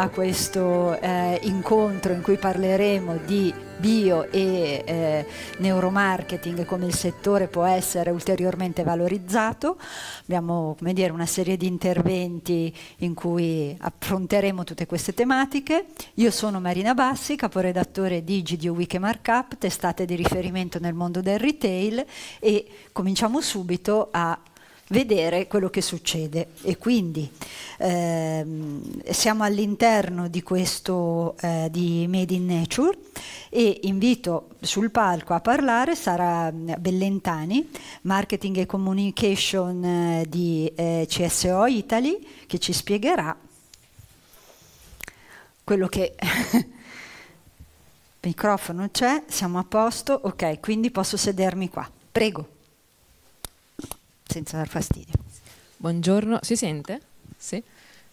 a questo eh, incontro in cui parleremo di bio e eh, neuromarketing come il settore può essere ulteriormente valorizzato. Abbiamo come dire, una serie di interventi in cui affronteremo tutte queste tematiche. Io sono Marina Bassi, caporedattore di GDO Week e Markup, testate di riferimento nel mondo del retail e cominciamo subito a vedere quello che succede e quindi ehm, siamo all'interno di questo eh, di Made in Nature e invito sul palco a parlare Sara Bellentani, Marketing e Communication eh, di eh, CSO Italy, che ci spiegherà quello che... Il microfono c'è, siamo a posto, ok, quindi posso sedermi qua. Prego senza dar fastidio. Buongiorno, si sente? Sì?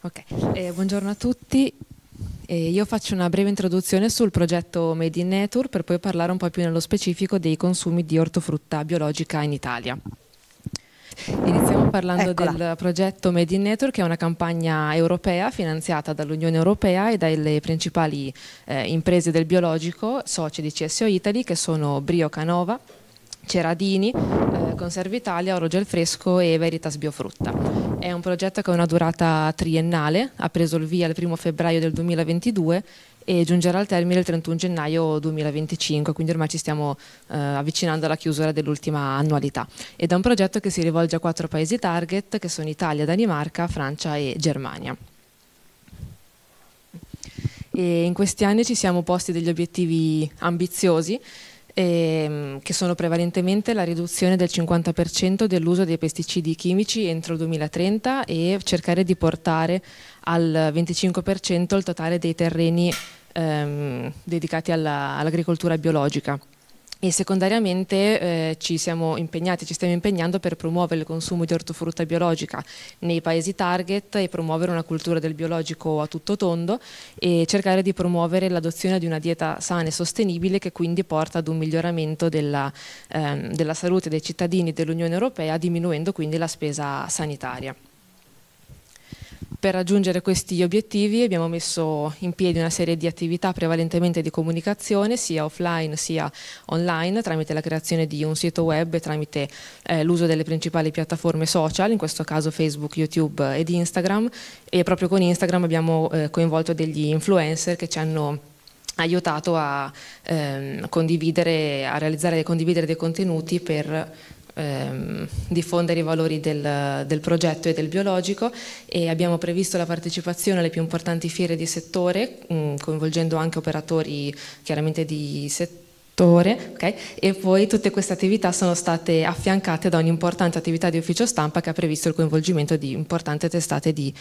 Okay. Eh, buongiorno a tutti. Eh, io faccio una breve introduzione sul progetto Made in Nature per poi parlare un po' più nello specifico dei consumi di ortofrutta biologica in Italia. Iniziamo parlando Eccola. del progetto Made in Nature che è una campagna europea finanziata dall'Unione Europea e dalle principali eh, imprese del biologico, soci di CSO Italy che sono Brio Canova, Ceradini, eh, Conserva Italia, Orogel Fresco e Veritas Biofrutta. È un progetto che ha una durata triennale, ha preso il via il 1 febbraio del 2022 e giungerà al termine il 31 gennaio 2025, quindi ormai ci stiamo eh, avvicinando alla chiusura dell'ultima annualità. Ed è un progetto che si rivolge a quattro paesi target, che sono Italia, Danimarca, Francia e Germania. E in questi anni ci siamo posti degli obiettivi ambiziosi, ehm, che sono prevalentemente la riduzione del 50% dell'uso dei pesticidi chimici entro il 2030 e cercare di portare al 25% il totale dei terreni ehm, dedicati all'agricoltura all biologica e secondariamente eh, ci siamo impegnati, ci stiamo impegnando per promuovere il consumo di ortofrutta biologica nei paesi target e promuovere una cultura del biologico a tutto tondo e cercare di promuovere l'adozione di una dieta sana e sostenibile che quindi porta ad un miglioramento della, ehm, della salute dei cittadini dell'Unione Europea diminuendo quindi la spesa sanitaria. Per raggiungere questi obiettivi abbiamo messo in piedi una serie di attività prevalentemente di comunicazione sia offline sia online tramite la creazione di un sito web e tramite eh, l'uso delle principali piattaforme social, in questo caso Facebook, YouTube ed Instagram e proprio con Instagram abbiamo eh, coinvolto degli influencer che ci hanno aiutato a ehm, condividere, a realizzare e condividere dei contenuti per ehm, diffondere i valori del, del, progetto e del biologico e abbiamo previsto la partecipazione alle più importanti fiere di settore, mm, coinvolgendo anche operatori chiaramente di settore Okay? e poi tutte queste attività sono state affiancate da un'importante attività di ufficio stampa che ha previsto il coinvolgimento di importanti testate di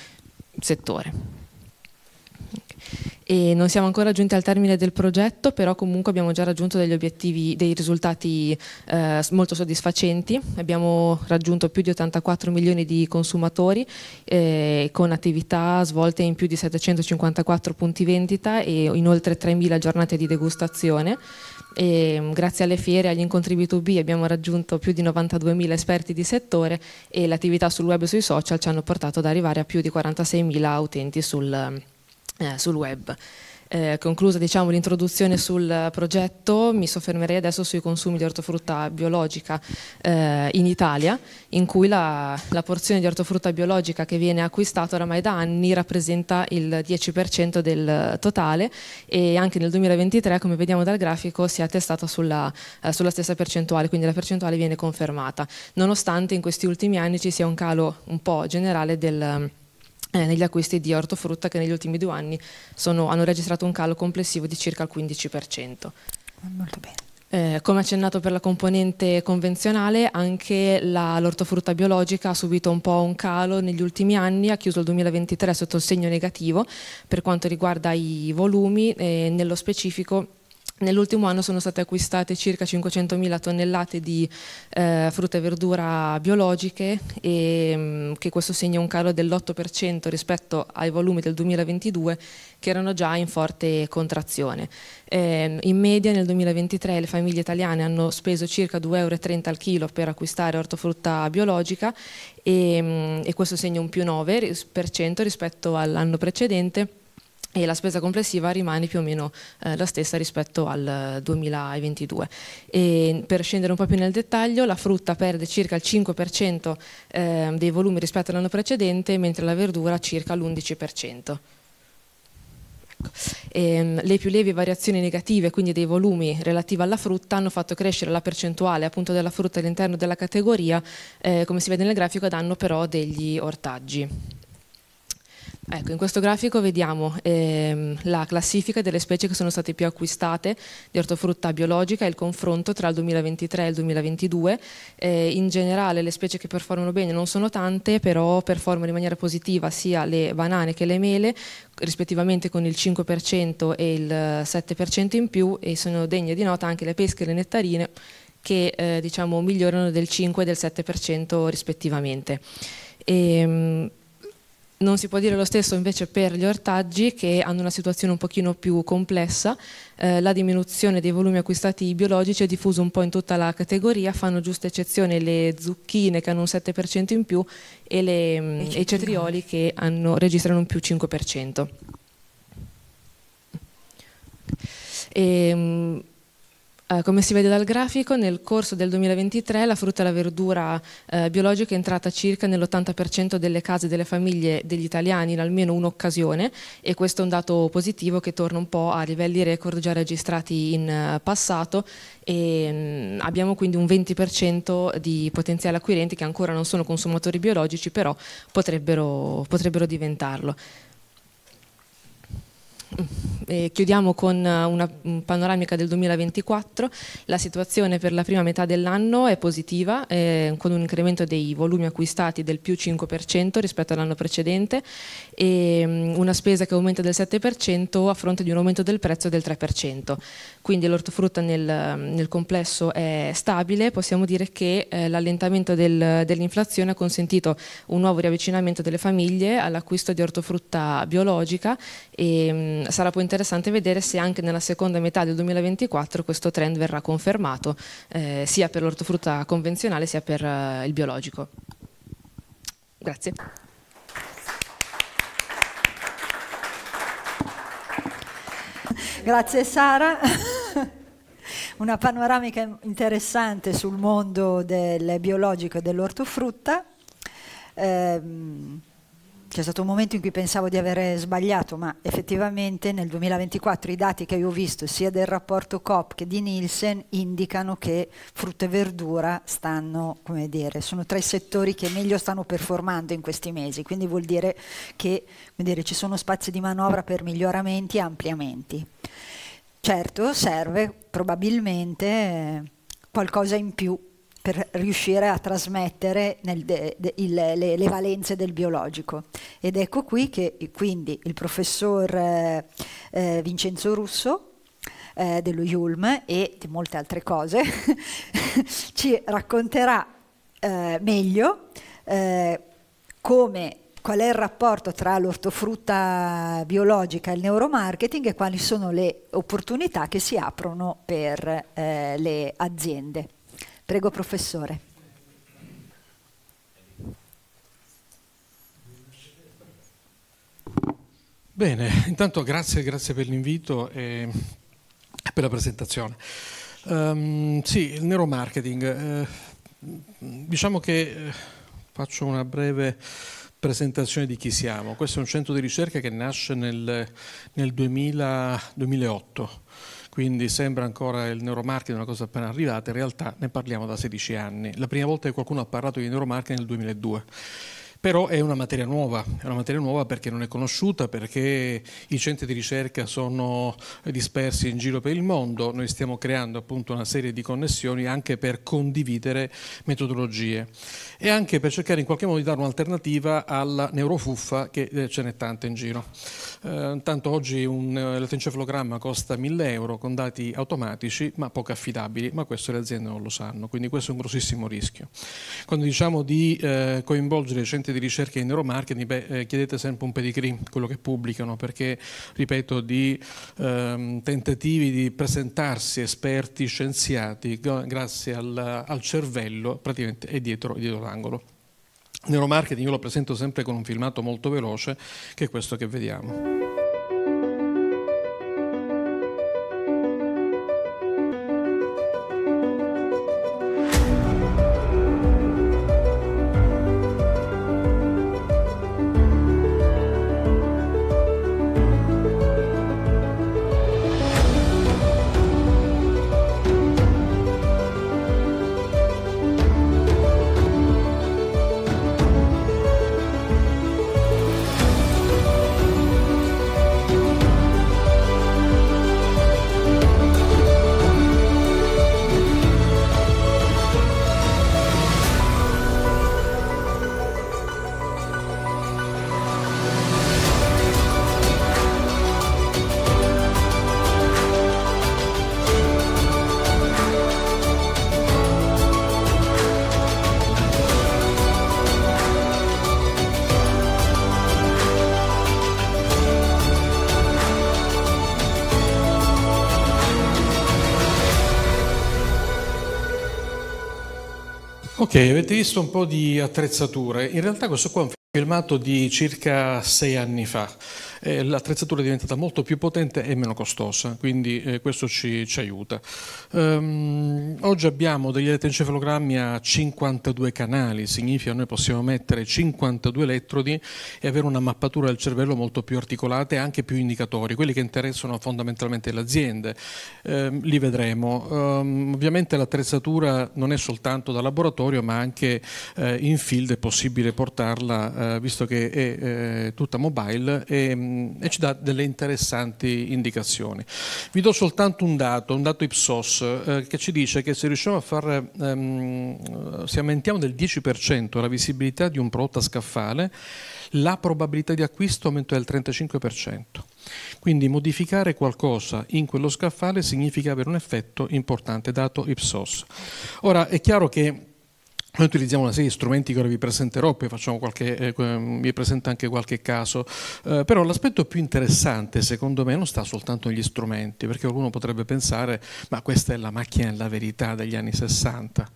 settore. Okay e non siamo ancora giunti al termine del progetto, però comunque abbiamo già raggiunto degli obiettivi, dei risultati eh, molto soddisfacenti. Abbiamo raggiunto più di 84 milioni di consumatori eh, con attività svolte in più di 754 punti vendita e in oltre 3.000 giornate di degustazione. E, mm, grazie alle fiere e agli incontri B2B abbiamo raggiunto più di 92.000 esperti di settore e l'attività sul web e sui social ci hanno portato ad arrivare a più di 46.000 utenti sul, eh, sul web. Eh, conclusa diciamo, l'introduzione sul progetto, mi soffermerei adesso sui consumi di ortofrutta biologica eh, in Italia, in cui la, la, porzione di ortofrutta biologica che viene acquistata oramai da anni rappresenta il 10% del totale e anche nel 2023, come vediamo dal grafico, si è attestata sulla, eh, sulla stessa percentuale, quindi la percentuale viene confermata, nonostante in questi ultimi anni ci sia un calo un po' generale del eh, negli acquisti di ortofrutta che negli ultimi due anni sono, hanno registrato un calo complessivo di circa il 15%. Ah, molto bene. Eh, come accennato per la componente convenzionale, anche l'ortofrutta biologica ha subito un po' un calo negli ultimi anni, ha chiuso il 2023 sotto il segno negativo per quanto riguarda i volumi, eh, nello specifico Nell'ultimo anno sono state acquistate circa 500.000 tonnellate di eh, frutta e verdura biologiche e mh, mm, che questo segna un calo dell'8% rispetto ai volumi del 2022 che erano già in forte contrazione. Eh, in media nel 2023 le famiglie italiane hanno speso circa 2,30 euro al chilo per acquistare ortofrutta biologica e, mh, mm, e questo segna un più 9% rispetto all'anno precedente e la spesa complessiva rimane più o meno eh, la stessa rispetto al 2022. Eh, e per scendere un po' più nel dettaglio, la frutta perde circa il 5% eh, dei volumi rispetto all'anno precedente, mentre la verdura circa l'11%. E, ecco. ehm, le più lievi variazioni negative, quindi dei volumi relativi alla frutta, hanno fatto crescere la percentuale appunto, della frutta all'interno della categoria, eh, come si vede nel grafico, ad anno però degli ortaggi. Ecco, in questo grafico vediamo ehm, la classifica delle specie che sono state più acquistate di ortofrutta biologica e il confronto tra il 2023 e il 2022. Eh, in generale le specie che performano bene non sono tante, però performano in maniera positiva sia le banane che le mele, rispettivamente con il 5% e il 7% eh, in più e sono degne di nota anche le pesche e le nettarine che eh, diciamo, migliorano del 5 e del 7% rispettivamente. E, ehm, non si può dire lo stesso invece per gli ortaggi che hanno una situazione un pochino più complessa, eh, la diminuzione dei volumi acquistati biologici è diffusa un po' in tutta la categoria, fanno giusta eccezione le zucchine che hanno un 7% in più e, le, mm, e, i cetrioli che hanno, registrano un più 5%. E, ehm, eh, come si vede dal grafico, nel corso del 2023 la frutta e la verdura eh, biologica è entrata circa nell'80% delle case delle famiglie degli italiani in almeno un'occasione e questo è un dato positivo che torna un po' a livelli record già registrati in eh, passato e mh, mm, abbiamo quindi un 20% di potenziali acquirenti che ancora non sono consumatori biologici però potrebbero, potrebbero diventarlo. E chiudiamo con eh, una mm, panoramica del 2024, la situazione per la prima metà dell'anno è positiva eh, con un incremento dei volumi acquistati del più 5% rispetto all'anno precedente e mm, una spesa che aumenta del 7% a fronte di un aumento del prezzo del 3%. Quindi l'ortofrutta nel, mm, nel, complesso è stabile, possiamo dire che eh, l'allentamento del, dell'inflazione ha consentito un nuovo riavvicinamento delle famiglie all'acquisto di ortofrutta biologica e Mm, sarà poi interessante vedere se anche nella seconda metà del 2024 questo trend verrà confermato eh, sia per l'ortofrutta convenzionale sia per eh, il biologico. Grazie. Grazie Sara. Una panoramica interessante sul mondo del biologico e dell'ortofrutta. Eh, c'è stato un momento in cui pensavo di avere sbagliato, ma effettivamente nel 2024 i dati che io ho visto sia del rapporto COP che di Nielsen indicano che frutta e verdura stanno, come dire, sono tra i settori che meglio stanno performando in questi mesi, quindi vuol dire che dire, ci sono spazi di manovra per miglioramenti e ampliamenti. Certo, serve probabilmente qualcosa in più per riuscire a trasmettere de, de, il, le, le, valenze del biologico. Ed ecco qui che quindi il professor eh, eh, Vincenzo Russo eh, dello IULM e di molte altre cose ci racconterà eh, meglio eh, come qual è il rapporto tra l'ortofrutta biologica e il neuromarketing e quali sono le opportunità che si aprono per eh, le aziende. Prego, professore. Bene, intanto grazie, grazie per l'invito e per la presentazione. Um, sì, il neuromarketing. Eh, diciamo che eh, faccio una breve presentazione di chi siamo. Questo è un centro di ricerca che nasce nel, nel 2000, 2008 quindi sembra ancora il neuromarketing una cosa appena arrivata, in realtà ne parliamo da 16 anni. La prima volta che qualcuno ha parlato di neuromarketing è nel 2002 però è una materia nuova, è una materia nuova perché non è conosciuta, perché i centri di ricerca sono dispersi in giro per il mondo, noi stiamo creando appunto una serie di connessioni anche per condividere metodologie e anche per cercare in qualche modo di dare un'alternativa alla neurofuffa che eh, ce n'è tanta in giro. Eh, tanto oggi un eh, elettroencefalogramma costa 1000 euro con dati automatici ma poco affidabili, ma questo le aziende non lo sanno, quindi questo è un grossissimo rischio. Quando diciamo di eh, coinvolgere i centri di ricerca in neuromarketing, beh, eh, chiedete sempre un pedigree, quello che pubblicano, perché, ripeto, di ehm, tentativi di presentarsi esperti, scienziati, grazie al, al cervello, praticamente è dietro, è dietro l'angolo. Neuromarketing io lo presento sempre con un filmato molto veloce, che è questo che vediamo. avete visto un po' di attrezzature. In realtà questo qua è un filmato di circa sei anni fa. Eh, L'attrezzatura è diventata molto più potente e meno costosa, quindi eh, questo ci, ci aiuta. Um, oggi abbiamo degli elettroencefalogrammi a 52 canali, significa che noi possiamo mettere 52 elettrodi e avere una mappatura del cervello molto più articolata e anche più indicatori, quelli che interessano fondamentalmente le aziende. Um, li vedremo. Um, ovviamente l'attrezzatura non è soltanto da laboratorio, ma anche eh, in field è possibile portarla eh, eh, visto che è eh, tutta mobile, e, mm, e, ci dà delle interessanti indicazioni. Vi do soltanto un dato, un dato Ipsos, eh, che ci dice che se riusciamo a far, ehm, eh, se aumentiamo del 10% la visibilità di un prodotto a scaffale, la probabilità di acquisto aumenta del 35%. Quindi modificare qualcosa in quello scaffale significa avere un effetto importante, dato Ipsos. Ora è chiaro che noi utilizziamo una serie di strumenti che ora vi presenterò, poi qualche, eh, vi presento anche qualche caso, eh, però l'aspetto più interessante secondo me non sta soltanto negli strumenti, perché qualcuno potrebbe pensare ma questa è la macchina della verità degli anni 60.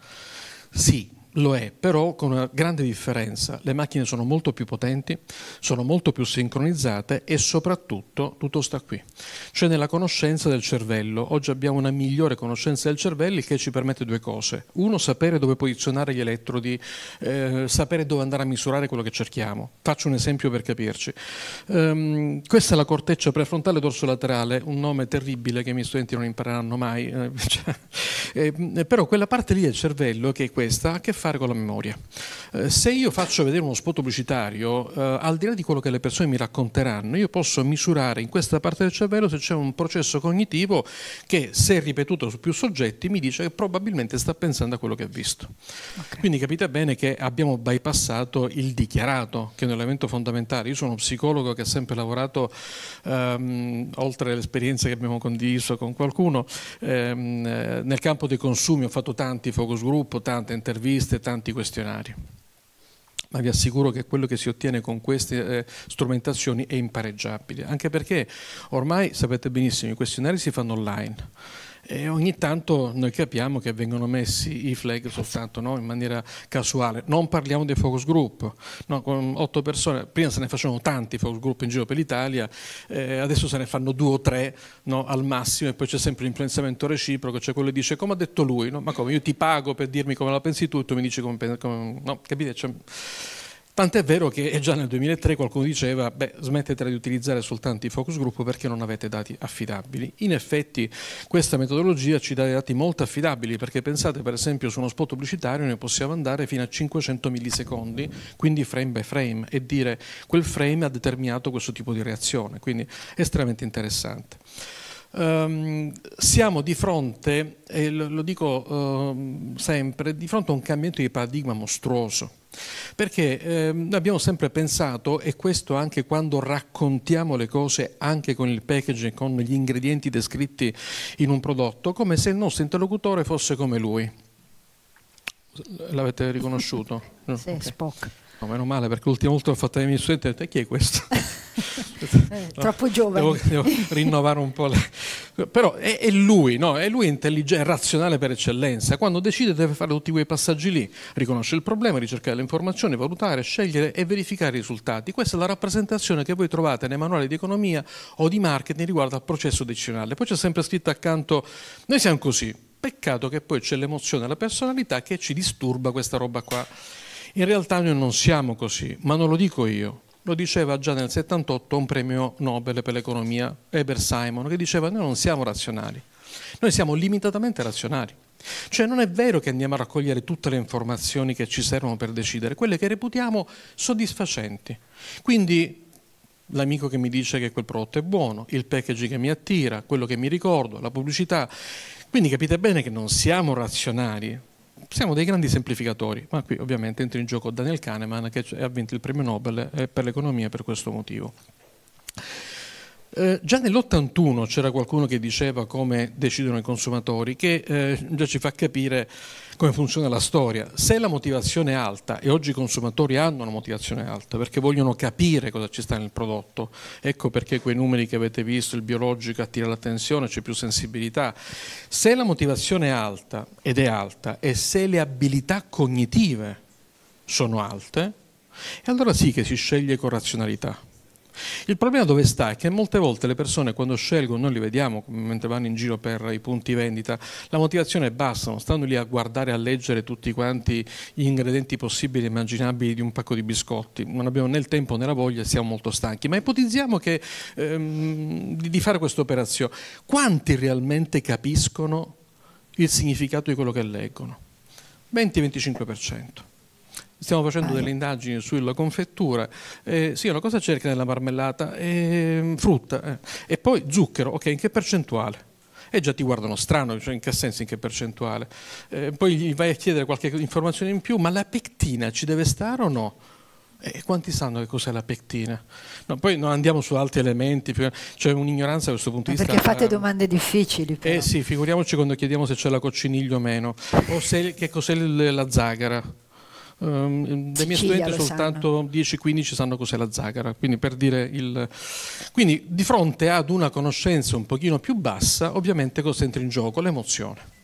Sì, lo è, però con una grande differenza. Le macchine sono molto più potenti, sono molto più sincronizzate e soprattutto tutto sta qui, cioè nella conoscenza del cervello. Oggi abbiamo una migliore conoscenza del cervello che ci permette due cose. Uno, sapere dove posizionare gli elettrodi, eh, sapere dove andare a misurare quello che cerchiamo. Faccio un esempio per capirci. Um, questa è la corteccia prefrontale dorsolaterale, un nome terribile che i miei studenti non impareranno mai, eh, cioè, ehm, però quella parte lì del cervello che è questa ha a che fare fare con la memoria. Eh, se io faccio vedere uno spot pubblicitario, eh, al di là di quello che le persone mi racconteranno, io posso misurare in questa parte del cervello se c'è un processo cognitivo che, se ripetuto su più soggetti, mi dice che probabilmente sta pensando a quello che ha visto. Okay. Quindi capite bene che abbiamo bypassato il dichiarato, che è un elemento fondamentale. Io sono uno psicologo che ha sempre lavorato, ehm, oltre alle esperienze che abbiamo condiviso con qualcuno, ehm, eh, nel campo dei consumi ho fatto tanti focus group, tante interviste esiste tanti questionari, ma vi assicuro che quello che si ottiene con queste eh, strumentazioni è impareggiabile, anche perché ormai sapete benissimo i questionari si fanno online e ogni tanto noi capiamo che vengono messi i flag soltanto no? in maniera casuale. Non parliamo dei focus group, no? con otto persone, prima se ne facevano tanti focus group in giro per l'Italia, eh, adesso se ne fanno due o tre no? al massimo e poi c'è sempre l'influenzamento reciproco, cioè quello che dice come ha detto lui, ma come io ti pago per dirmi come la pensi tu e tu mi dici come, come no? capite? Cioè, Tant'è vero che già nel 2003 qualcuno diceva beh, smettete di utilizzare soltanto i focus group perché non avete dati affidabili. In effetti questa metodologia ci dà dei dati molto affidabili perché pensate per esempio su uno spot pubblicitario ne possiamo andare fino a 500 millisecondi, quindi frame by frame e dire quel frame ha determinato questo tipo di reazione, quindi estremamente interessante. Um, siamo di fronte, e lo, lo dico uh, sempre, di fronte a un cambiamento di paradigma mostruoso perché eh, abbiamo sempre pensato, e questo anche quando raccontiamo le cose anche con il packaging, con gli ingredienti descritti in un prodotto, come se il nostro interlocutore fosse come lui. L'avete riconosciuto? Sì, okay. Spock. No, meno male, perché l'ultima volta l'ho fatto ai miei studenti e ho detto, chi è questo? eh, troppo giovane. Devo, devo, rinnovare un po'. Le... Però è, è, lui, no? È lui intelligente, razionale per eccellenza. Quando decide deve fare tutti quei passaggi lì, riconosce il problema, ricercare le informazioni, valutare, scegliere e verificare i risultati. Questa è la rappresentazione che voi trovate nei manuali di economia o di marketing riguardo al processo decisionale. Poi c'è sempre scritto accanto, noi siamo così, Peccato che poi c'è l'emozione, la personalità che ci disturba questa roba qua. In realtà noi non siamo così, ma non lo dico io. Lo diceva già nel 78 un premio Nobel per l'economia, Eber Simon, che diceva noi non siamo razionali, noi siamo limitatamente razionali. Cioè non è vero che andiamo a raccogliere tutte le informazioni che ci servono per decidere, quelle che reputiamo soddisfacenti. Quindi l'amico che mi dice che quel prodotto è buono, il packaging che mi attira, quello che mi ricordo, la pubblicità. Quindi capite bene che non siamo razionali, siamo dei grandi semplificatori, ma qui ovviamente entra in gioco Daniel Kahneman che ha vinto il premio Nobel eh, per l'economia per questo motivo. Eh, già nell'81 c'era qualcuno che diceva come decidono i consumatori, che eh, già ci fa capire come funziona la storia. Se la motivazione è alta, e oggi i consumatori hanno una motivazione alta perché vogliono capire cosa ci sta nel prodotto, ecco perché quei numeri che avete visto, il biologico attira l'attenzione, c'è più sensibilità. Se la motivazione è alta, ed è alta, e se le abilità cognitive sono alte, allora sì che si sceglie con razionalità il problema dove sta è che molte volte le persone quando scelgono, noi li vediamo mentre vanno in giro per i punti vendita, la motivazione è bassa, non stanno lì a guardare, a leggere tutti quanti gli ingredienti possibili e immaginabili di un pacco di biscotti, non abbiamo né il tempo né la voglia, e siamo molto stanchi, ma ipotizziamo che, ehm, di fare questa operazione, quanti realmente capiscono il significato di quello che leggono? 20-25%. Stiamo facendo delle indagini sulla confettura. Eh, una cosa cerca nella marmellata? Eh, frutta. Eh. E poi zucchero, ok, in che percentuale? E già ti guardano strano, cioè in che senso, in che percentuale? Eh, poi gli vai a chiedere qualche informazione in più, ma la pectina ci deve stare o no? E quanti sanno che cos'è la pectina? No, poi non andiamo su altri elementi, c'è cioè un'ignoranza da questo punto di vista. Perché fate eh, domande difficili. Però. Eh sì, figuriamoci quando chiediamo se c'è la cocciniglio o meno, o se, che cos'è la zagara. Um, ehm, dai miei studenti soltanto 10-15 sanno cos'è la zagara, quindi per dire il... Quindi di fronte ad una conoscenza un pochino più bassa, ovviamente cosa entra in gioco? L'emozione.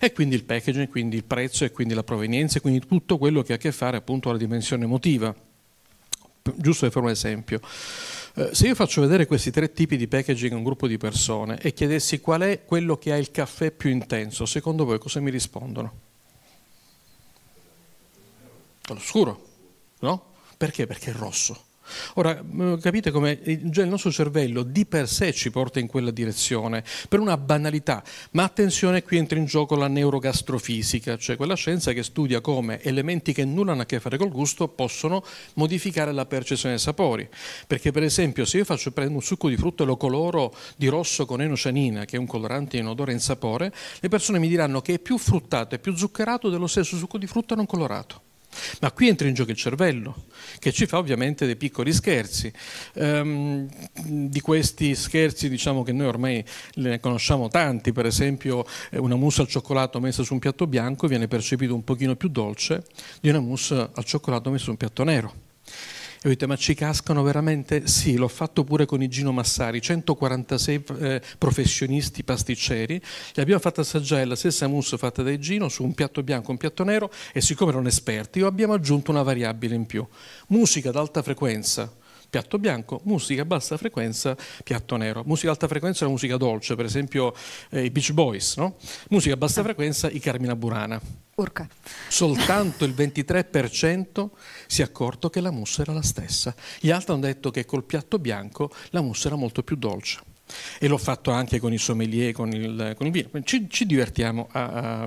E quindi il packaging, quindi il prezzo e quindi la provenienza, e quindi tutto quello che ha a che fare appunto con la dimensione emotiva. Giusto per fare un esempio. Eh, se io faccio vedere questi tre tipi di packaging a un gruppo di persone e chiedessi qual è quello che ha il caffè più intenso, secondo voi cosa mi rispondono? scuro, no? Perché? Perché è rosso. Ora, mm, capite come già il nostro cervello di per sé ci porta in quella direzione, per una banalità, ma attenzione qui entra in gioco la neurogastrofisica, cioè quella scienza che studia come elementi che nulla hanno a che fare col gusto possono modificare la percezione dei sapori. Perché per esempio se io faccio, prendo un succo di frutta e lo coloro di rosso con enocianina, che è un colorante in odore e in sapore, le persone mi diranno che è più fruttato e più zuccherato dello stesso succo di frutta non colorato. Ma qui entra in gioco il cervello, che ci fa ovviamente dei piccoli scherzi. Um, di questi scherzi diciamo che noi ormai ne conosciamo tanti, per esempio eh, una mousse al cioccolato messa su un piatto bianco viene percepita un pochino più dolce di una mousse al cioccolato messa su un piatto nero ho detto, ma ci cascano veramente? Sì, l'ho fatto pure con Igino Massari, 146 eh, professionisti pasticceri, li abbiamo fatti assaggiare la stessa mousse fatta da Igino su un piatto bianco e un piatto nero e siccome erano esperti abbiamo aggiunto una variabile in più. Musica ad alta frequenza, piatto bianco, musica a bassa frequenza, piatto nero. Musica alta frequenza è la musica dolce, per esempio eh, i Beach Boys, no? Musica a bassa frequenza, i Carmina Burana. Urca. Soltanto il 23% si è accorto che la mussa era la stessa. Gli altri hanno detto che col piatto bianco la mussa era molto più dolce. E l'ho fatto anche con i sommelier, con il, con il vino. Ci, ci divertiamo a, a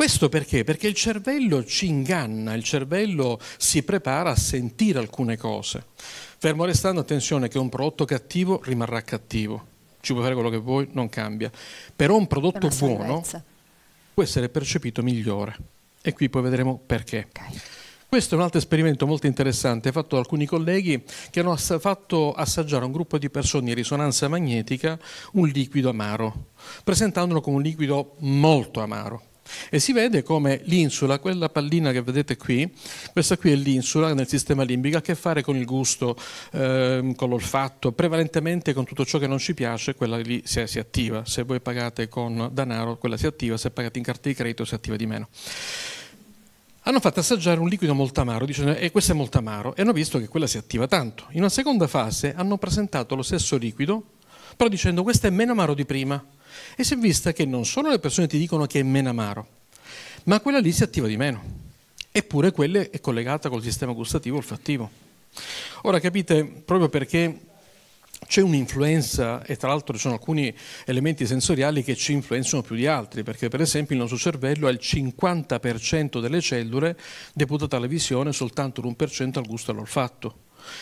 questo perché? Perché il cervello ci inganna, il cervello si prepara a sentire alcune cose. Fermo restando, attenzione che un prodotto cattivo rimarrà cattivo. Ci puoi fare quello che vuoi, non cambia. Però un prodotto buono può essere percepito migliore. E qui poi vedremo perché. Okay. Questo è un altro esperimento molto interessante fatto da alcuni colleghi che hanno ass- fatto assaggiare a un gruppo di persone in risonanza magnetica un liquido amaro, presentandolo come un liquido molto amaro. E si vede come l'insula, quella pallina che vedete qui, questa qui è l'insula nel sistema limbico, ha a che fare con il gusto, eh, con l'olfatto, prevalentemente con tutto ciò che non ci piace, quella lì si, si attiva. Se voi pagate con denaro, quella si attiva, se pagate in carte di credito si attiva di meno hanno fatto assaggiare un liquido molto amaro, dicendo e eh, questo è molto amaro, e hanno visto che quella si attiva tanto. In una seconda fase hanno presentato lo stesso liquido, però dicendo questo è meno amaro di prima, e si è vista che non solo le persone ti dicono che è meno amaro, ma quella lì si attiva di meno. Eppure quella è collegata col sistema gustativo olfattivo. Ora capite, proprio perché c'è un'influenza e tra l'altro ci sono alcuni elementi sensoriali che ci influenzano più di altri, perché per esempio il nostro cervello ha il 50% delle cellule deputate alla visione, e soltanto l'1% al gusto e all'olfatto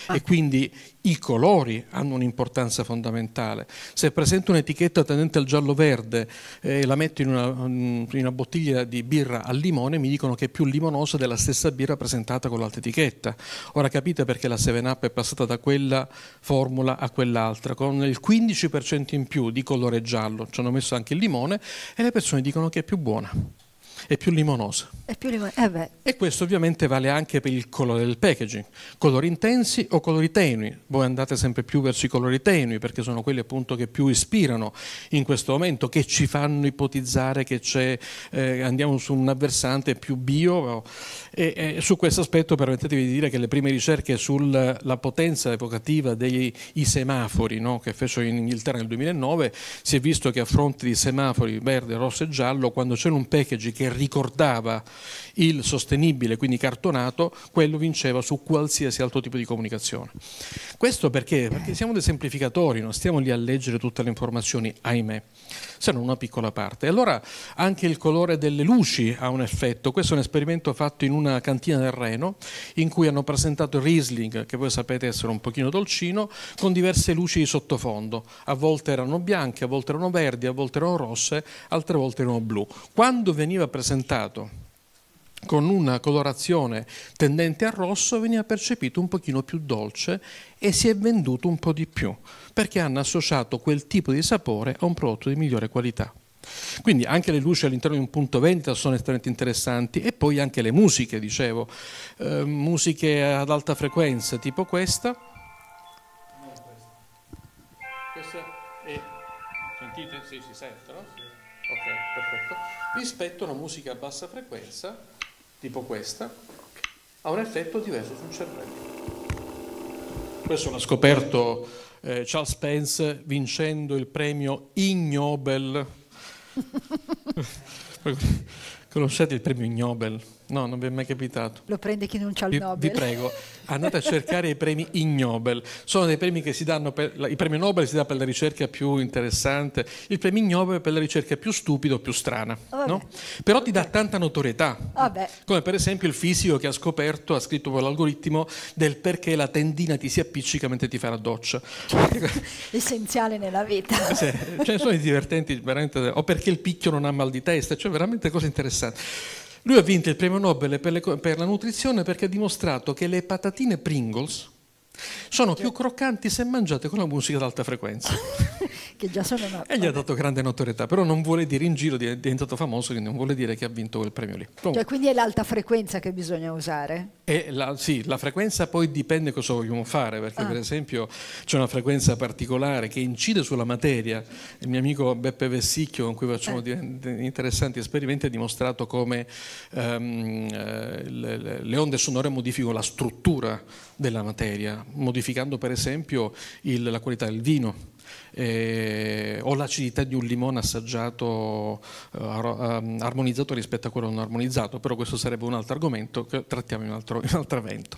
ah. e quindi i colori hanno un'importanza fondamentale. Se presento un'etichetta tendente al giallo-verde eh, e eh, la metto in una, mm, in una, bottiglia di birra al limone, mi dicono che è più limonosa della stessa birra presentata con l'altra etichetta. Ora capite perché la 7-Up è passata da quella formula a quell'altra, con il 15% in più di colore giallo, ci hanno messo anche il limone e le persone dicono che è più buona è più limonosa. È più limon- eh e questo ovviamente vale anche per il colore del packaging. Colori intensi o colori tenui. Voi andate sempre più verso i colori tenui perché sono quelli appunto che più ispirano in questo momento, che ci fanno ipotizzare che eh, andiamo su un avversante più bio. E, e su questo aspetto permettetevi di dire che le prime ricerche sulla potenza evocativa dei semafori no, che fecero in Inghilterra nel 2009 si è visto che a fronte di semafori verde, rosso e giallo, quando c'è un package che ricordava il sostenibile, quindi cartonato, quello vinceva su qualsiasi altro tipo di comunicazione. Questo perché? Perché siamo dei semplificatori, non stiamo lì a leggere tutte le informazioni, ahimè se non una piccola parte. Allora anche il colore delle luci ha un effetto. Questo è un esperimento fatto in una cantina del Reno in cui hanno presentato il Riesling, che voi sapete essere un pochino dolcino, con diverse luci di sottofondo. A volte erano bianche, a volte erano verdi, a volte erano rosse, altre volte erano blu. Quando veniva presentato con una colorazione tendente al rosso veniva percepito un pochino più dolce e si è venduto un po' di più perché hanno associato quel tipo di sapore a un prodotto di migliore qualità. Quindi anche le luci all'interno di un punto vendita sono estremamente interessanti e poi anche le musiche, dicevo, eh, musiche ad alta frequenza tipo questa. Non questa. è... Sentite? Sì, si sentono? Ok, perfetto. Rispetto a una musica a bassa frequenza tipo questa, ha un effetto diverso sul cervello. Questo l'ha scoperto eh, Charles Spence vincendo il premio Ig Nobel. Conoscete il premio Ig Nobel? No, non vi è mai capitato. Lo prende chi non c'ha il vi, Nobel. Vi prego, andate a cercare i premi Ig Nobel. Sono dei premi che si danno per la, il premio Nobel si dà per la ricerca più interessante, il premio Nobel per la ricerca più stupida o più strana, no? Però ti dà tanta notorietà. Vabbè. Come per esempio il fisico che ha scoperto, ha scritto con l'algoritmo del perché la tendina ti si appiccica mentre ti fa la doccia. Cioè, essenziale nella vita. Eh sì, ce sono i divertenti veramente o perché il picchio non ha mal di testa, cioè veramente cose interessanti. Lui ha vinto il premio Nobel per, le, per la nutrizione perché ha dimostrato che le patatine Pringles sono più croccanti se mangiate con la musica ad alta frequenza. che già sono nato. E gli ha dato grande notorietà, però non vuole dire in giro, è diventato famoso, quindi non vuole dire che ha vinto quel premio lì. cioè, quindi è l'alta frequenza che bisogna usare? La, sì, la frequenza poi dipende cosa vogliamo fare, perché ah. per esempio c'è una frequenza particolare che incide sulla materia. Il mio amico Beppe Vessicchio, con cui facciamo eh. interessanti esperimenti, ha dimostrato come um, le, le onde sonore modificano la struttura della materia, modificando per esempio il, la qualità del vino eh, o l'acidità di un limone assaggiato, eh, ehm, armonizzato rispetto a quello non armonizzato, però questo sarebbe un altro argomento che trattiamo in, altro, in un altro evento.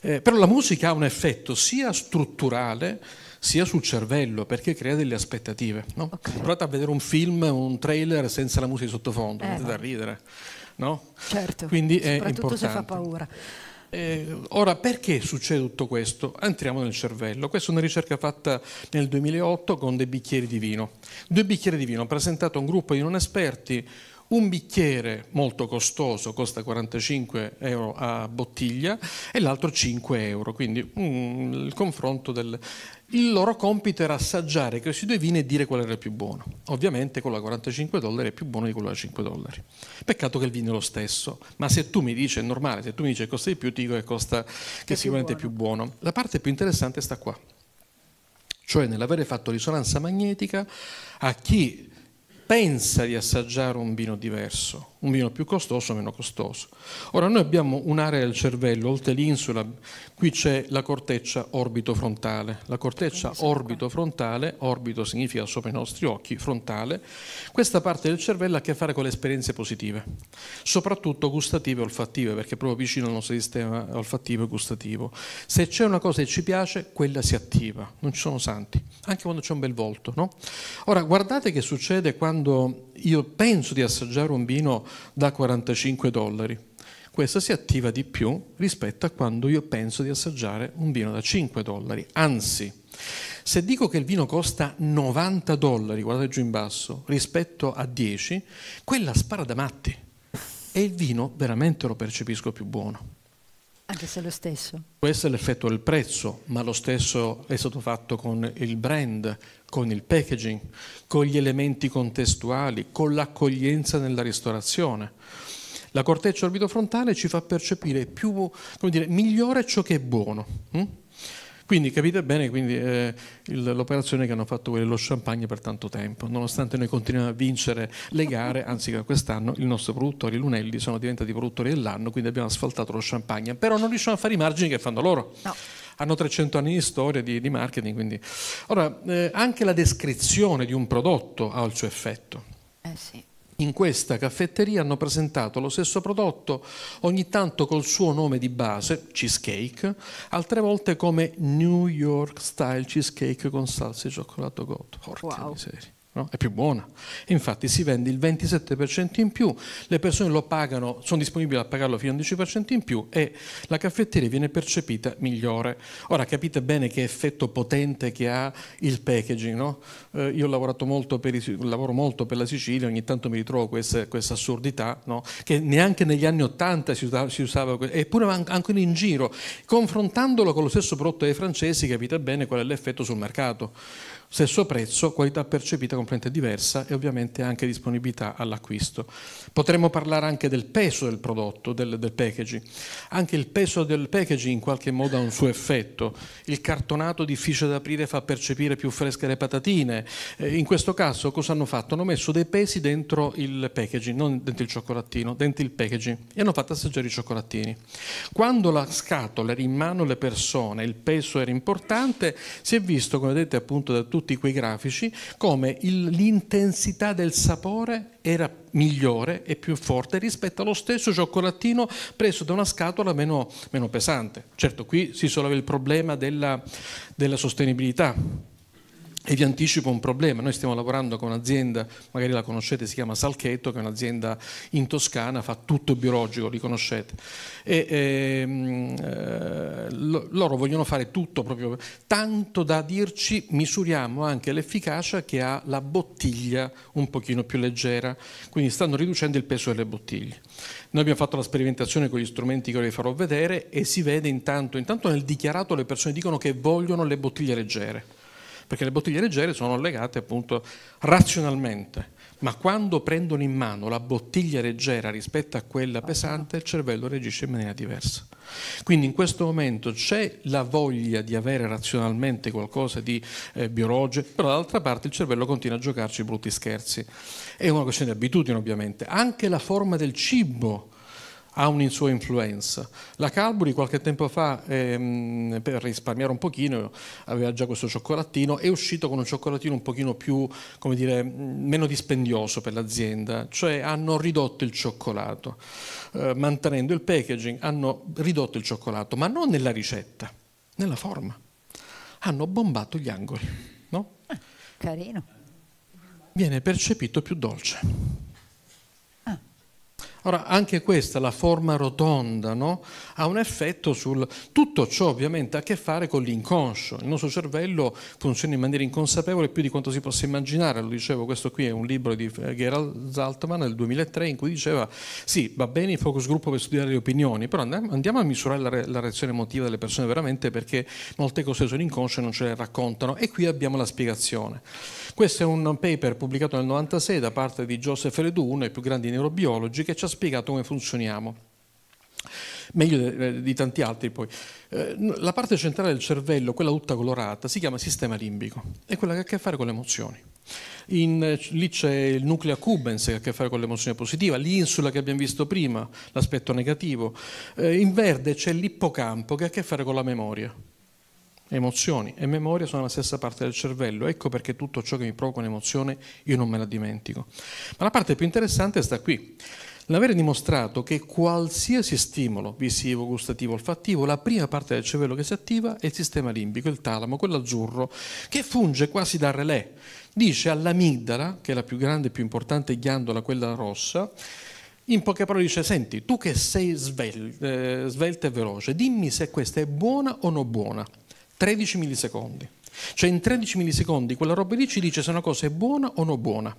Eh, però la musica ha un effetto sia strutturale, sia sul cervello perché crea delle aspettative. No? Okay. Provate a vedere un film, un trailer senza la musica di sottofondo, eh, da ridere. No? Certo, quindi è importante. se fa paura. Eh, ora, perché succede tutto questo? Entriamo nel cervello. Questa è una ricerca fatta nel 2008 con dei bicchieri di vino. Due bicchieri di vino, presentato a un gruppo di non esperti, un bicchiere molto costoso costa 45 euro a bottiglia e l'altro 5 euro, quindi mm, il confronto del... Il loro compito era assaggiare questi due vini e dire qual era il più buono. Ovviamente quello a 45 dollari è più buono di quello a 5 dollari. Peccato che il vino è lo stesso, ma se tu mi dici, è normale, se tu mi dici che costa di più, ti dico che costa, che è sicuramente più buono. è più buono. La parte più interessante sta qua, cioè nell'avere fatto risonanza magnetica a chi pensa di assaggiare un vino diverso, un vino più costoso o meno costoso. Ora noi abbiamo un'area del cervello, oltre l'insula, qui c'è la corteccia orbito frontale. La corteccia orbito frontale, orbito significa sopra i nostri occhi, frontale, questa parte del cervello ha a che fare con le esperienze positive, soprattutto gustative e olfattive, perché è proprio vicino al nostro sistema olfattivo e gustativo. Se c'è una cosa che ci piace, quella si attiva, non ci sono santi, anche quando c'è un bel volto. No? Ora guardate che succede quando quando io penso di assaggiare un vino da 45 dollari. Questa si attiva di più rispetto a quando io penso di assaggiare un vino da 5 dollari. Anzi, se dico che il vino costa 90 dollari, guardate giù in basso, rispetto a 10, quella spara da matti e il vino veramente lo percepisco più buono. Anche se è lo stesso. Questo è l'effetto del prezzo, ma lo stesso è stato fatto con il brand, con il packaging, con gli elementi contestuali, con l'accoglienza nella ristorazione. La corteccia orbitofrontale ci fa percepire più, dire, migliore ciò che è buono. Mm? Quindi capite bene eh, l'operazione che hanno fatto quelli lo Champagne per tanto tempo, nonostante noi continuiamo a vincere le gare, anzi quest'anno il nostro produttore, i Lunelli, sono diventati produttori dell'anno, quindi abbiamo asfaltato lo Champagne, però non riusciamo a fare i margini che fanno loro. No hanno 300 anni di storia di, di marketing. Quindi. Ora, eh, anche la descrizione di un prodotto ha il suo effetto. Eh sì in questa caffetteria hanno presentato lo stesso prodotto, ogni tanto col suo nome di base, cheesecake, altre volte come New York Style Cheesecake con salsa e cioccolato gotto. Porca wow. miseria. No? È più buona. Infatti si vende il 27% in più, le persone lo pagano, sono disponibili a pagarlo fino al 10% in più e la caffetteria viene percepita migliore. Ora capite bene che effetto potente che ha il packaging. No? Eh, io ho lavorato molto per, lavoro molto per la Sicilia, ogni tanto mi ritrovo queste, questa assurdità, no? che neanche negli anni 80 si usava, si usava eppure anche in giro. Confrontandolo con lo stesso prodotto dei francesi capite bene qual è l'effetto sul mercato Stesso prezzo, qualità percepita completamente diversa e ovviamente anche disponibilità all'acquisto. Potremmo parlare anche del peso del prodotto, del, del packaging. Anche il peso del packaging in qualche modo ha un suo effetto. Il cartonato difficile da aprire fa percepire più fresche le patatine. Eh, in questo caso cosa hanno fatto? Hanno messo dei pesi dentro il packaging, non dentro il cioccolattino, dentro il packaging e hanno fatto assaggiare i cioccolattini. Quando la scatola era in mano alle persone, il peso era importante, si è visto, come vedete appunto da tutti tutti quei grafici come l'intensità del sapore era migliore e più forte rispetto allo stesso cioccolatino preso da una scatola meno, meno pesante. Certo qui si solleva il problema della, della sostenibilità, e vi anticipo un problema, noi stiamo lavorando con un'azienda, magari la conoscete, si chiama Salchetto, che è un'azienda in Toscana, fa tutto biologico, li conoscete. E, ehm, eh, loro vogliono fare tutto proprio, tanto da dirci misuriamo anche l'efficacia che ha la bottiglia un pochino più leggera, quindi stanno riducendo il peso delle bottiglie. Noi abbiamo fatto la sperimentazione con gli strumenti che vi farò vedere e si vede intanto, intanto nel dichiarato le persone dicono che vogliono le bottiglie leggere perché le bottiglie leggere sono legate appunto razionalmente, ma quando prendono in mano la bottiglia leggera rispetto a quella pesante, il cervello reagisce in maniera diversa. Quindi in questo momento c'è la voglia di avere razionalmente qualcosa di eh, biologico, però dall'altra parte il cervello continua a giocarci brutti scherzi. È una questione di abitudine ovviamente, anche la forma del cibo ha una sua influenza. La Calburi qualche tempo fa, ehm, per risparmiare un pochino, aveva già questo cioccolatino, è uscito con un cioccolatino un pochino più, come dire, meno dispendioso per l'azienda, cioè hanno ridotto il cioccolato, eh, mantenendo il packaging, hanno ridotto il cioccolato, ma non nella ricetta, nella forma. Hanno bombato gli angoli, no? Eh, carino. Viene percepito più dolce. Ora, anche questa, la forma rotonda, no? ha un effetto sul... Tutto ciò ovviamente ha a che fare con l'inconscio. Il nostro cervello funziona in maniera inconsapevole più di quanto si possa immaginare. Lo dicevo, questo qui è un libro di Gerald Zaltman del 2003 in cui diceva sì, va bene il focus group per studiare le opinioni, però andiamo a misurare la, re la reazione emotiva delle persone veramente perché molte cose sono inconsce e non ce le raccontano. E qui abbiamo la spiegazione. Questo è un paper pubblicato nel 1996 da parte di Joseph Redu, uno dei più grandi neurobiologi, che ci ha ha spiegato come funzioniamo, meglio eh, di tanti altri poi. Eh, la parte centrale del cervello, quella tutta colorata, si chiama sistema limbico, è quella che ha a che fare con le emozioni. In, eh, lì c'è il nucleo accumbens che ha a che fare con l'emozione positiva, l'insula che abbiamo visto prima, l'aspetto negativo. in verde c'è l'ippocampo che ha a che fare con la memoria. Emozioni e memoria sono la stessa parte del cervello, ecco perché tutto ciò che mi provoca un'emozione io non me la dimentico. Ma la parte più interessante sta qui. L'avere dimostrato che qualsiasi stimolo visivo, gustativo, olfattivo, la prima parte del cervello che si attiva è il sistema limbico, il talamo, quello azzurro, che funge quasi da relè. Dice all'amigdala, che è la più grande e più importante ghiandola, quella rossa, in poche parole dice, senti, tu che sei svel eh, svelta e veloce, dimmi se questa è buona o non buona. 13 millisecondi. Cioè in 13 millisecondi quella roba lì ci dice se una cosa è buona o no buona.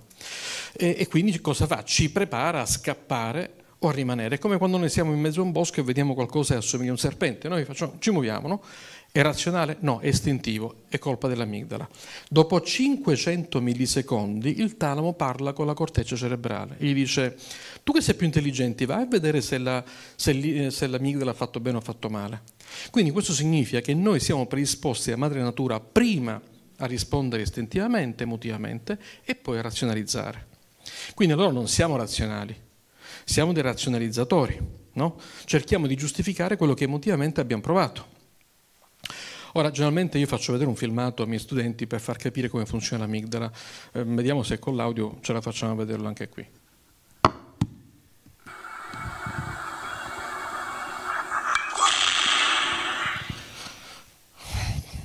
E, e quindi cosa fa? Ci prepara a scappare o a rimanere. È come quando noi siamo in mezzo a un bosco e vediamo qualcosa che assomiglia a un serpente, noi facciamo, ci muoviamo no? È razionale? No, è istintivo, è colpa dell'amigdala. Dopo 500 millisecondi il talamo parla con la corteccia cerebrale e gli dice tu che sei più intelligente vai a vedere se, la, se, eh, se l'amigdala ha fatto bene o ha fatto male. Quindi questo significa che noi siamo predisposti a madre natura prima a rispondere istintivamente, emotivamente e poi a razionalizzare. Quindi allora non siamo razionali, siamo dei razionalizzatori, no? cerchiamo di giustificare quello che emotivamente abbiamo provato. Ora, generalmente io faccio vedere un filmato ai miei studenti per far capire come funziona l'amigdala. Eh, vediamo se con l'audio ce la facciamo a vederlo anche qui.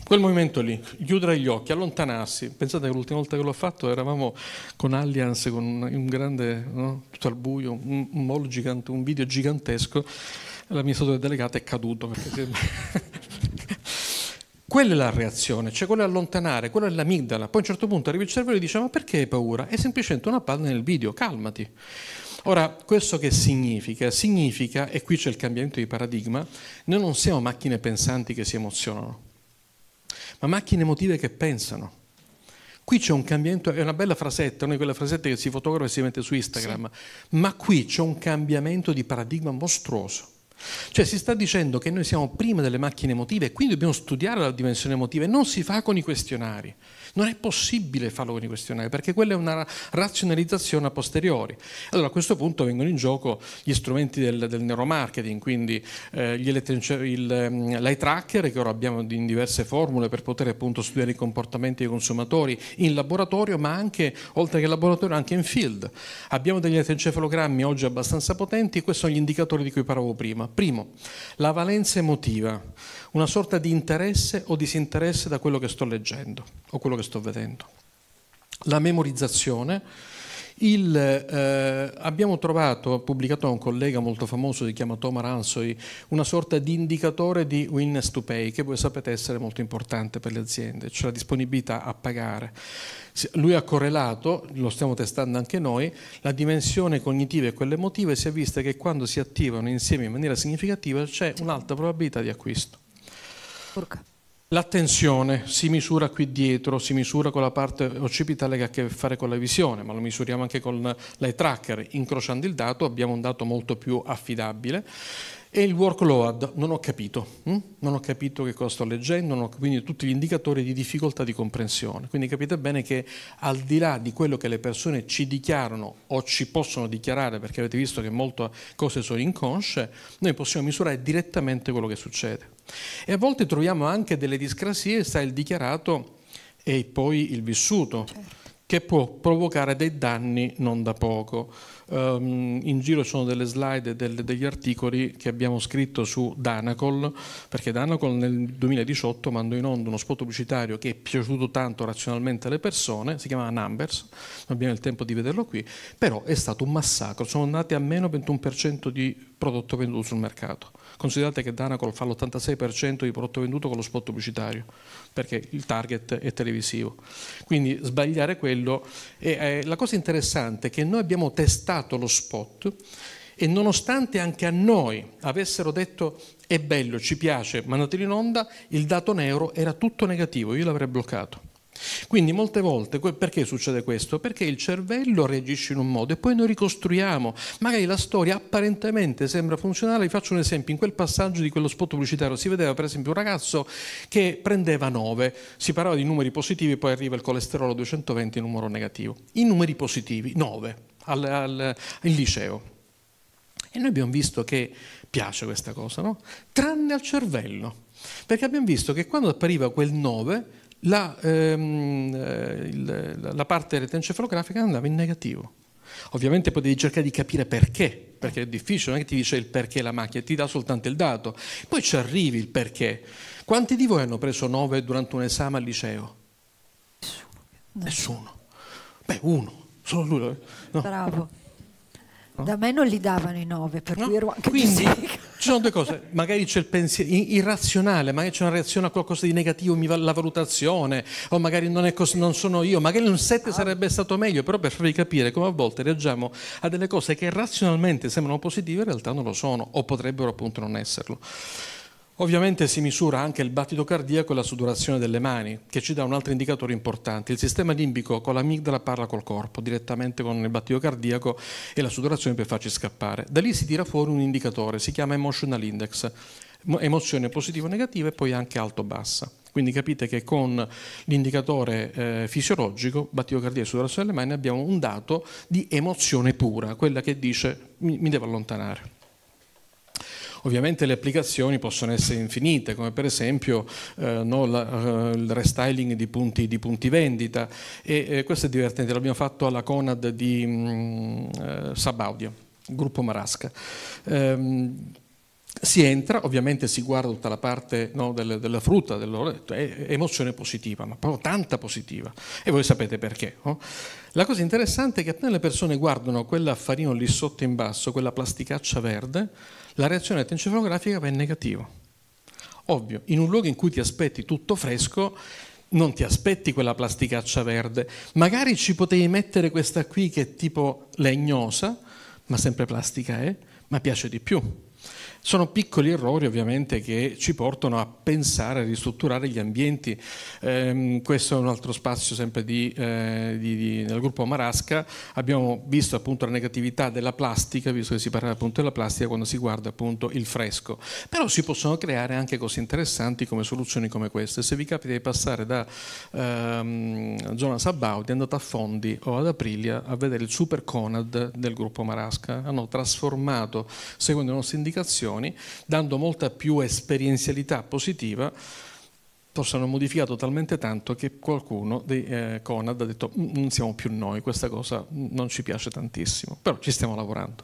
Quel movimento lì, chiudere gli occhi, allontanarsi. Pensate che l'ultima volta che l'ho fatto eravamo con Allianz, con un grande, no? tutto al buio, un, un mall gigante, un video gigantesco. L'amministratore delegato è caduto perché Quella è la reazione, cioè quello è allontanare, quella è l'amigdala. Poi a un certo punto arriva il cervello e dice ma perché hai paura? È semplicemente una palla nel video, calmati. Ora, questo che significa? Significa, e qui c'è il cambiamento di paradigma, noi non siamo macchine pensanti che si emozionano, ma macchine emotive che pensano. Qui c'è un cambiamento, è una bella frasetta, una di quelle frasette che si fotografa e si mette su Instagram, sì. ma qui c'è un cambiamento di paradigma mostruoso. Cioè si sta dicendo che noi siamo prima delle macchine emotive e quindi dobbiamo studiare la dimensione emotiva e non si fa con i questionari. Non è possibile farlo con i questionari perché quella è una razionalizzazione a posteriori. Allora a questo punto vengono in gioco gli strumenti del, del neuromarketing, quindi eh, mm, l'eye tracker che ora abbiamo in diverse formule per poter appunto studiare i comportamenti dei consumatori in laboratorio ma anche oltre che in laboratorio anche in field. Abbiamo degli elettroencefalogrammi oggi abbastanza potenti e questi sono gli indicatori di cui parlavo prima. Primo, la valenza emotiva una sorta di interesse o disinteresse da quello che sto leggendo o quello che sto vedendo. La memorizzazione, il, eh, abbiamo trovato, pubblicato da un collega molto famoso, si chiama Tom Ransoi, una sorta di indicatore di willingness to pay, che voi sapete essere molto importante per le aziende, cioè la disponibilità a pagare. Lui ha correlato, lo stiamo testando anche noi, la dimensione cognitiva e quella emotiva e si è vista che quando si attivano insieme in maniera significativa c'è un'alta probabilità di acquisto. L'attenzione si misura qui dietro, si misura con la parte occipitale che ha a che fare con la visione, ma lo misuriamo anche con l'eye tracker. Incrociando il dato abbiamo un dato molto più affidabile. E il workload, non ho capito, hm? non ho capito che cosa sto leggendo, ho, quindi tutti gli indicatori di difficoltà di comprensione. Quindi capite bene che al di là di quello che le persone ci dichiarano o ci possono dichiarare, perché avete visto che molte cose sono inconsce, noi possiamo misurare direttamente quello che succede. E a volte troviamo anche delle discrasie, sta il dichiarato e poi il vissuto, certo. che può provocare dei danni non da poco. Um, in giro ci sono delle slide e degli articoli che abbiamo scritto su Danacol, perché Danacol nel 2018 mandò in onda uno spot pubblicitario che è piaciuto tanto razionalmente alle persone, si chiamava Numbers, non abbiamo il tempo di vederlo qui, però è stato un massacro, sono andati a meno 21% di prodotto venduto sul mercato. Considerate che Danacol fa l'86% di prodotto venduto con lo spot pubblicitario, perché il target è televisivo. Quindi sbagliare quello. E, eh, la cosa interessante è che noi abbiamo testato accettato lo spot e nonostante anche a noi avessero detto è bello, ci piace, mandateli in onda, il dato nero era tutto negativo, io l'avrei bloccato. Quindi molte volte perché succede questo? Perché il cervello reagisce in un modo e poi noi ricostruiamo. Magari la storia apparentemente sembra funzionale. Vi faccio un esempio: in quel passaggio di quello spot pubblicitario si vedeva per esempio un ragazzo che prendeva 9, si parlava di numeri positivi, poi arriva il colesterolo 220, in numero negativo. I numeri positivi 9 al, al, al liceo. E noi abbiamo visto che piace questa cosa, no? Tranne al cervello, perché abbiamo visto che quando appariva quel 9, la, ehm, eh, la parte retencefalografica andava in negativo. Ovviamente potevi cercare di capire perché, perché è difficile, non è che ti dice il perché la macchina, ti dà soltanto il dato. Poi ci arrivi il perché. Quanti di voi hanno preso 9 durante un esame al liceo? Nessuno. Nessuno. Beh, uno Solo lui? Eh. No. Bravo. No? Da me non li davano i nove, per no? cui ero anche Quindi ci sono due cose, magari c'è il pensiero irrazionale, magari c'è una reazione a qualcosa di negativo, mi va la valutazione, o magari non, cos- non sono io, magari un 7 ah. sarebbe stato meglio, però per farvi capire come a volte reagiamo a delle cose che razionalmente sembrano positive in realtà non lo sono, o potrebbero appunto non esserlo. Ovviamente si misura anche il battito cardiaco e la sudorazione delle mani, che ci dà un altro indicatore importante. Il sistema limbico con l'amigdala parla col corpo, direttamente con il battito cardiaco e la sudorazione per farci scappare. Da lì si tira fuori un indicatore, si chiama emotional index, emozione positiva o negativa e poi anche alto-bassa. Quindi capite che con l'indicatore eh, fisiologico, battito cardiaco e sudorazione delle mani, abbiamo un dato di emozione pura, quella che dice mi, mi devo allontanare. Ovviamente le applicazioni possono essere infinite, come per esempio eh, no, la, eh, il restyling di punti, di punti vendita e eh, questo è divertente, l'abbiamo fatto alla Conad di mh, mm, eh, Sabaudia, gruppo Marasca. Ehm, si entra, ovviamente si guarda tutta la parte no, delle, della frutta, è emozione positiva, ma proprio tanta positiva. E voi sapete perché. No? La cosa interessante è che appena le persone guardano quell'affarino lì sotto in basso, quella plasticaccia verde, la reazione encefalografica va in negativo. Ovvio, in un luogo in cui ti aspetti tutto fresco, non ti aspetti quella plasticaccia verde. Magari ci potevi mettere questa qui che è tipo legnosa, ma sempre plastica è, eh? ma piace di più. Sono piccoli errori ovviamente che ci portano a pensare, a ristrutturare gli ambienti. Ehm, questo è un altro spazio sempre di, eh, di, di, nel gruppo Marasca. Abbiamo visto appunto la negatività della plastica, visto che si parla appunto della plastica quando si guarda appunto il fresco. Però si possono creare anche cose interessanti come soluzioni come queste. Se vi capita di passare da ehm, zona Sabaudi, andate a Fondi o ad Aprilia a vedere il Super Conad del gruppo Marasca. Hanno trasformato, secondo le nostre indicazioni, situazioni, dando molta più esperienzialità positiva forse hanno modificato talmente tanto che qualcuno di eh, Conad ha detto mm, non siamo più noi, questa cosa mm, non ci piace tantissimo, però ci stiamo lavorando.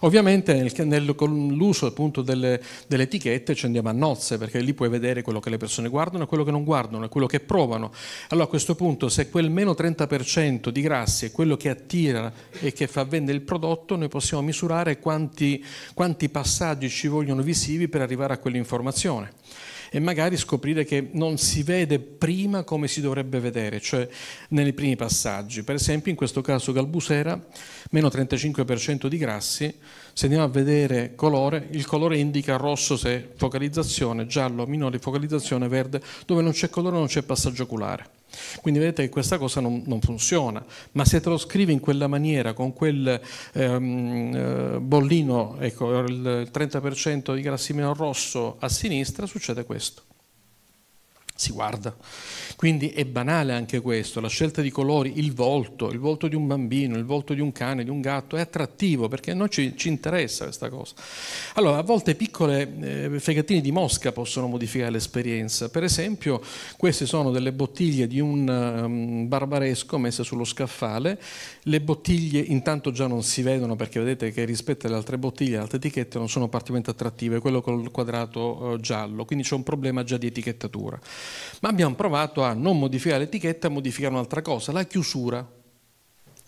Ovviamente nel, nel, con l'uso appunto delle, delle, etichette ci andiamo a nozze, perché lì puoi vedere quello che le persone guardano e quello che non guardano e quello che provano. Allora a questo punto se quel meno 30% di grassi è quello che attira e che fa vendere il prodotto, noi possiamo misurare quanti, quanti passaggi ci vogliono visivi per arrivare a quell'informazione e magari scoprire che non si vede prima come si dovrebbe vedere, cioè nei primi passaggi. Per esempio in questo caso Galbusera, meno 35% di grassi, se andiamo a vedere colore, il colore indica rosso se focalizzazione, giallo minore focalizzazione, verde dove non c'è colore non c'è passaggio oculare. Quindi vedete che questa cosa non, non, funziona, ma se te lo scrivi in quella maniera, con quel ehm, eh, bollino, ecco, il 30% di grassi meno rosso a sinistra, succede questo si guarda. Quindi è banale anche questo, la scelta di colori, il volto, il volto di un bambino, il volto di un cane, di un gatto, è attrattivo perché a noi ci, ci interessa questa cosa. Allora, a volte piccole eh, fegatine di mosca possono modificare l'esperienza, per esempio queste sono delle bottiglie di un um, barbaresco messe sullo scaffale le bottiglie intanto già non si vedono perché vedete che rispetto alle altre bottiglie, le altre etichette non sono particolarmente attrattive, quello col quadrato eh, giallo, quindi c'è un problema già di etichettatura. Ma abbiamo provato a non modificare l'etichetta, a modificare un'altra cosa, la chiusura,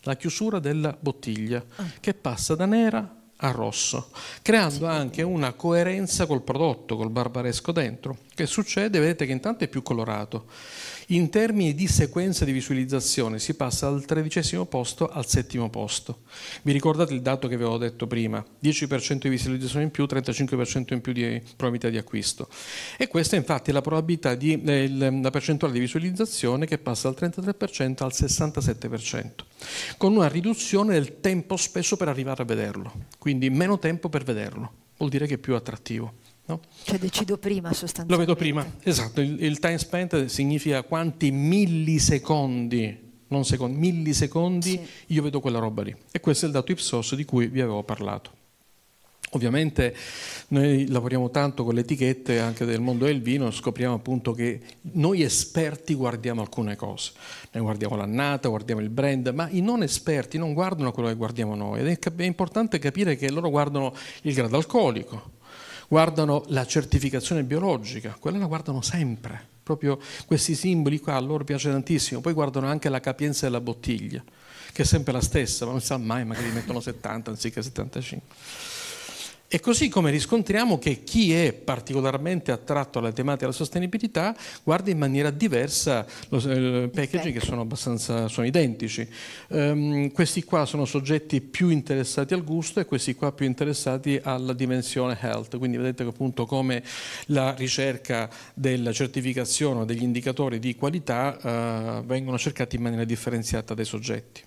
la chiusura della bottiglia, ah. che passa da nera a rosso, creando anche una coerenza col prodotto, col barbaresco dentro. Che succede? Vedete che intanto è più colorato. In termini di sequenza di visualizzazione si passa dal tredicesimo posto al settimo posto. Vi ricordate il dato che vi avevo detto prima? 10% di visualizzazione in più, 35% in più di probabilità di acquisto. E questa è infatti la, di, eh, la percentuale di visualizzazione che passa dal 33% al 67%, con una riduzione del tempo speso per arrivare a vederlo. Quindi meno tempo per vederlo, vuol dire che è più attrattivo. No? Cioè decido prima sostanzialmente. Lo vedo prima, esatto. Il, il time spent significa quanti millisecondi, non secondi, millisecondi sì. io vedo quella roba lì. E questo è il dato Ipsos di cui vi avevo parlato. Ovviamente noi lavoriamo tanto con le etichette anche del mondo del vino, scopriamo appunto che noi esperti guardiamo alcune cose, noi guardiamo l'annata, guardiamo il brand, ma i non esperti non guardano quello che guardiamo noi ed è importante capire che loro guardano il grado alcolico, guardano la certificazione biologica, quella la guardano sempre, proprio questi simboli qua a loro piace tantissimo, poi guardano anche la capienza della bottiglia, che è sempre la stessa, ma non si sa mai, magari mettono 70 anziché 75. E così come riscontriamo che chi è particolarmente attratto alle tematiche della sostenibilità guarda in maniera diversa i eh, packaging che sono abbastanza sono identici. Um, questi qua sono soggetti più interessati al gusto e questi qua più interessati alla dimensione health, quindi vedete che appunto come la ricerca della certificazione degli indicatori di qualità eh, vengono cercati in maniera differenziata dai soggetti.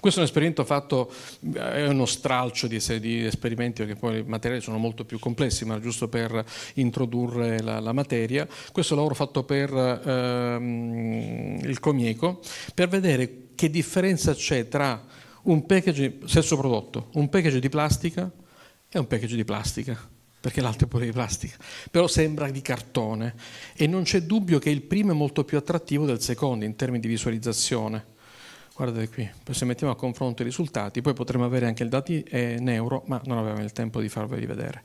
Questo è un esperimento fatto, eh, è uno stralcio di, di esperimenti perché poi i materiali sono molto più complessi, ma giusto per introdurre la, la materia. Questo è un lavoro fatto per ehm, il Comieco per vedere che differenza c'è tra un package, stesso prodotto, un package di plastica e un package di plastica perché l'altro è pure di plastica, però sembra di cartone e non c'è dubbio che il primo è molto più attrattivo del secondo in termini di visualizzazione Guardate qui, se mettiamo a confronto i risultati, poi potremmo avere anche i dati neuro, ma non avevamo il tempo di farveli vedere.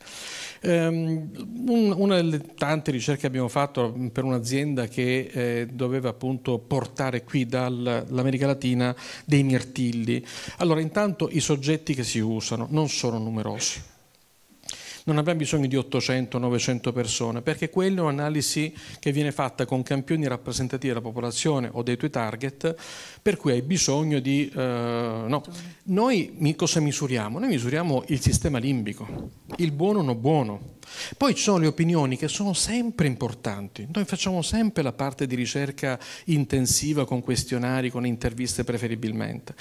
Ehm, una delle tante ricerche che abbiamo fatto per un'azienda che eh, doveva appunto portare qui dall'America Latina dei mirtilli. Allora, intanto i soggetti che si usano non sono numerosi non abbiamo bisogno di 800-900 persone, perché quella è un'analisi che viene fatta con campioni rappresentativi della popolazione o dei tuoi target, per cui hai bisogno di... Eh, no. Noi cosa misuriamo? Noi misuriamo il sistema limbico, il buono o no buono. Poi ci sono le opinioni che sono sempre importanti, noi facciamo sempre la parte di ricerca intensiva con questionari, con interviste preferibilmente,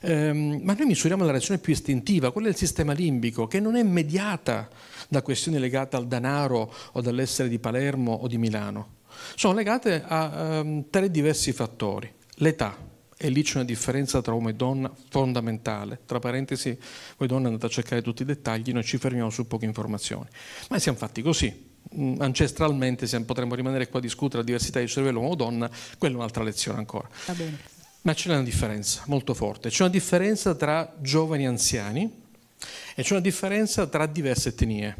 ehm, ma noi misuriamo la reazione più istintiva, quella del sistema limbico, che non è mediata da questioni legate al denaro o dall'essere di Palermo o di Milano. Sono legate a um, tre diversi fattori. L'età, e lì c'è una differenza tra uomo e donna fondamentale. Tra parentesi, voi donne andate a cercare tutti i dettagli, noi ci fermiamo su poche informazioni. Ma siamo fatti così. Mm, ancestralmente, se potremmo rimanere qua a discutere la diversità di cervello uomo-donna, quella è un'altra lezione ancora. Ma c'è una differenza molto forte. C'è una differenza tra giovani e anziani, e c'è una differenza tra diverse etnie.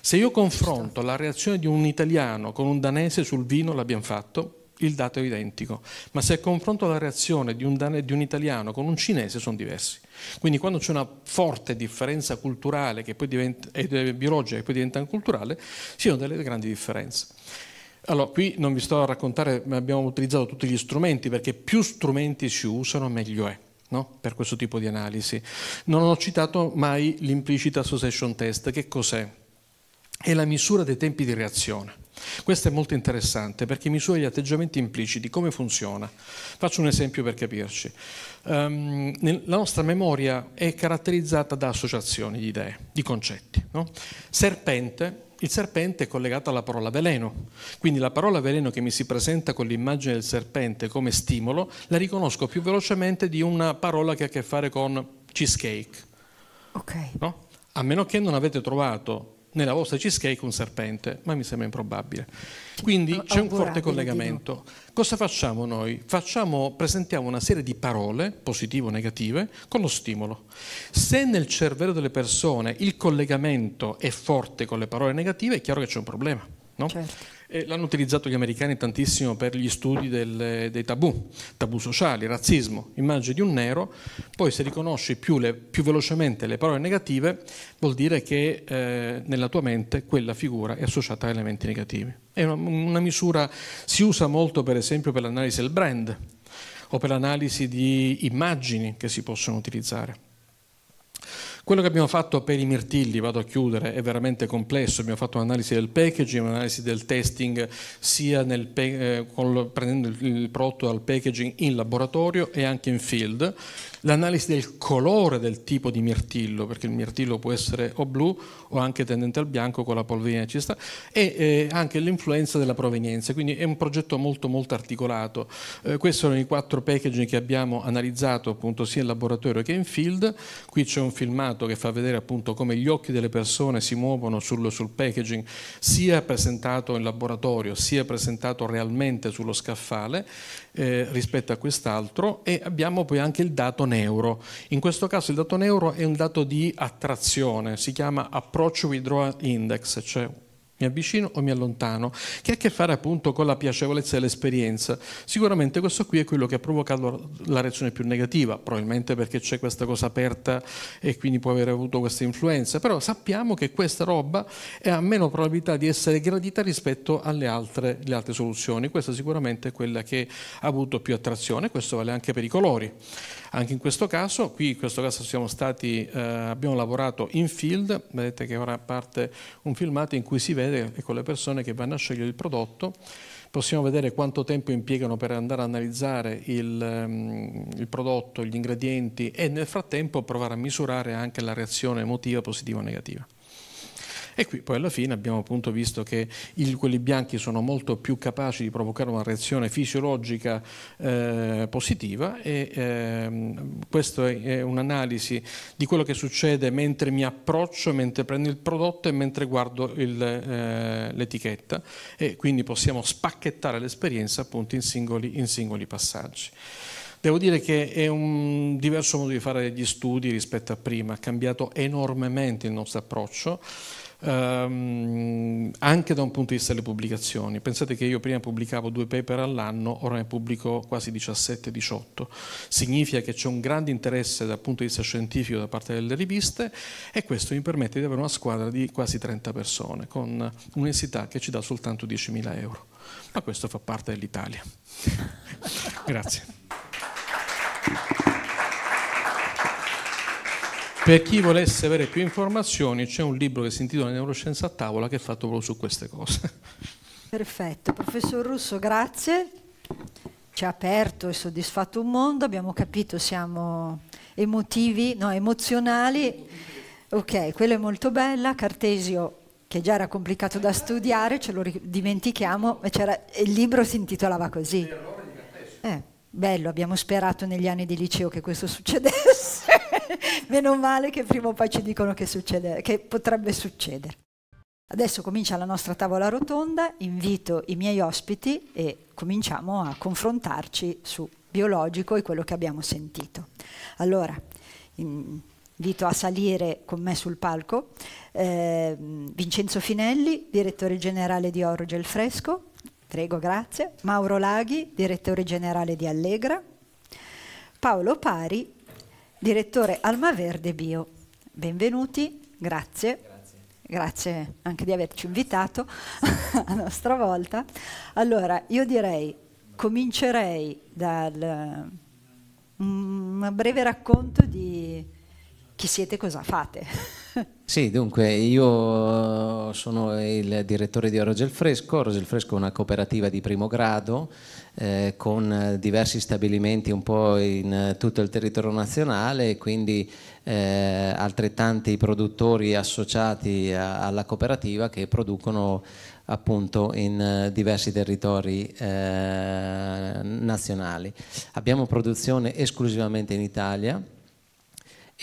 Se io confronto la reazione di un italiano con un danese sul vino, l'abbiamo fatto, il dato è identico, ma se confronto la reazione di un, dan- di un italiano con un cinese sono diversi. Quindi quando c'è una forte differenza culturale che poi diventa, eh, biologica che poi diventa anculturale, ci sono delle grandi differenze. Allora, qui non vi sto a raccontare, abbiamo utilizzato tutti gli strumenti, perché più strumenti si usano meglio è no? per questo tipo di analisi. Non ho citato mai l'implicit association test, che cos'è? È la misura dei tempi di reazione. Questo è molto interessante perché misura gli atteggiamenti impliciti, come funziona. Faccio un esempio per capirci. Um, la nostra memoria è caratterizzata da associazioni di idee, di concetti. No? Serpente il serpente è collegato alla parola veleno, quindi la parola veleno che mi si presenta con l'immagine del serpente come stimolo la riconosco più velocemente di una parola che ha a che fare con cheesecake. Ok. No? A meno che non avete trovato nella vostra cheesecake un serpente, ma mi sembra improbabile. Quindi c'è un forte collegamento. Cosa facciamo noi? Facciamo, presentiamo una serie di parole, positive o negative, con lo stimolo. Se nel cervello delle persone il collegamento è forte con le parole negative, è chiaro che c'è un problema. No? Certo. Eh, l'hanno utilizzato gli americani tantissimo per gli studi del, dei tabù, tabù sociali, razzismo, immagine di un nero, poi se riconosci più, le, più velocemente le parole negative vuol dire che eh, nella tua mente quella figura è associata a elementi negativi. È una, una misura, si usa molto per esempio per l'analisi del brand o per l'analisi di immagini che si possono utilizzare. Quello che abbiamo fatto per i mirtilli, vado a chiudere, è veramente complesso, abbiamo fatto un'analisi del packaging, un'analisi del testing sia nel, eh, prendendo il prodotto dal packaging in laboratorio e anche in field l'analisi del colore del tipo di mirtillo, perché il mirtillo può essere o blu o anche tendente al bianco con la polverina ci sta, e eh, anche l'influenza della provenienza, quindi è un progetto molto molto articolato. Eh, questi sono i quattro packaging che abbiamo analizzato appunto sia in laboratorio che in field, qui c'è un filmato che fa vedere appunto come gli occhi delle persone si muovono sul, sul packaging, sia presentato in laboratorio sia presentato realmente sullo scaffale eh, rispetto a quest'altro e abbiamo poi anche il dato neuro. In questo caso il dato neuro è un dato di attrazione, si chiama Approach Withdrawal Index, cioè mi avvicino o mi allontano, che ha a che fare appunto con la piacevolezza dell'esperienza. Sicuramente questo qui è quello che ha provocato la reazione più negativa, probabilmente perché c'è questa cosa aperta e quindi può aver avuto questa influenza, però sappiamo che questa roba ha meno probabilità di essere gradita rispetto alle altre, altre soluzioni, questa sicuramente è quella che ha avuto più attrazione, questo vale anche per i colori. Anche in questo caso, qui in questo caso siamo stati, eh, abbiamo lavorato in field, vedete che ora parte un filmato in cui si vede con le persone che vanno a scegliere il prodotto, possiamo vedere quanto tempo impiegano per andare ad analizzare il, ehm, il, prodotto, gli ingredienti e nel frattempo provare a misurare anche la reazione emotiva positiva o negativa. E qui poi alla fine abbiamo appunto visto che il, quelli bianchi sono molto più capaci di provocare una reazione fisiologica eh, positiva e ehm, questa è un'analisi di quello che succede mentre mi approccio, mentre prendo il prodotto e mentre guardo eh, l'etichetta eh, e quindi possiamo spacchettare l'esperienza appunto in singoli, in singoli passaggi. Devo dire che è un diverso modo di fare gli studi rispetto a prima, ha cambiato enormemente il nostro approccio ehm, anche da un punto di vista delle pubblicazioni. Pensate che io prima pubblicavo due paper all'anno, ora ne pubblico quasi 17-18. Significa che c'è un grande interesse dal punto di vista scientifico da parte delle riviste e questo mi permette di avere una squadra di quasi 30 persone con un'università che ci dà soltanto 10.000 euro. Ma questo fa parte dell'Italia. Grazie. Per chi volesse avere più informazioni c'è un libro che si intitola Neuroscienza a tavola che è fatto proprio su queste cose. Perfetto, professor Russo, grazie. Ci ha aperto e soddisfatto un mondo, abbiamo capito, siamo emotivi, no, emozionali. Ok, quella è molto bella, Cartesio che già era complicato da studiare, ce lo dimentichiamo, il libro si intitolava così. Eh, bello, abbiamo sperato negli anni di liceo che questo succedesse. Meno male che prima o poi ci dicono che, succede, che potrebbe succedere. Adesso comincia la nostra tavola rotonda, invito i miei ospiti e cominciamo a confrontarci su biologico e quello che abbiamo sentito. Allora, invito a salire con me sul palco eh, Vincenzo Finelli, direttore generale di Oro Gel Fresco, prego, grazie, Mauro Laghi, direttore generale di Allegra, Paolo Pari, direttore Almaverde Bio. Benvenuti, grazie. grazie. anche di averci invitato a nostra volta. Allora, io direi, comincerei dal mm, un breve racconto di chi siete e cosa fate. Sì, dunque io sono il direttore di Orogel Fresco. Orogel Fresco è una cooperativa di primo grado eh, con diversi stabilimenti un po' in tutto il territorio nazionale e quindi eh, altrettanti produttori associati a, alla cooperativa che producono appunto in eh, diversi territori eh, nazionali. Abbiamo produzione esclusivamente in Italia,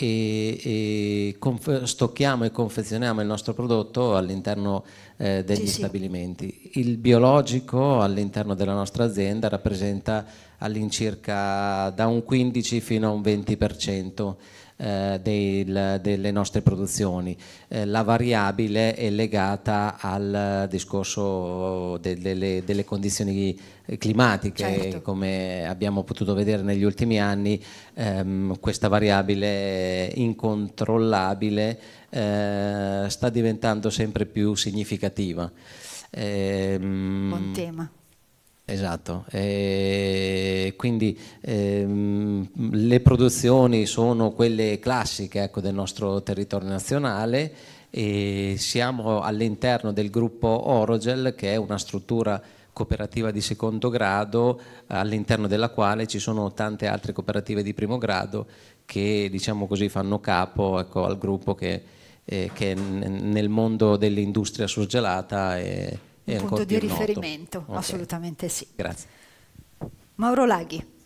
e, e stocchiamo e confezioniamo il nostro prodotto all'interno eh, degli sì, stabilimenti. Sì. Il biologico all'interno della nostra azienda rappresenta all'incirca da un 15 fino a un 20% eh, del, delle nostre produzioni. Eh, la variabile è legata al discorso de, de, delle, condizioni eh, climatiche, certo. come abbiamo potuto vedere negli ultimi anni, ehm, questa variabile incontrollabile eh, sta diventando sempre più significativa. Ehm, Buon tema. Esatto, e quindi ehm, le produzioni sono quelle classiche ecco, del nostro territorio nazionale e siamo all'interno del gruppo Orogel che è una struttura cooperativa di secondo grado all'interno della quale ci sono tante altre cooperative di primo grado che diciamo così fanno capo ecco, al gruppo che, eh, che nel mondo dell'industria surgelata... È, un punto di riferimento, okay. assolutamente sì. Grazie. Mauro Laghi.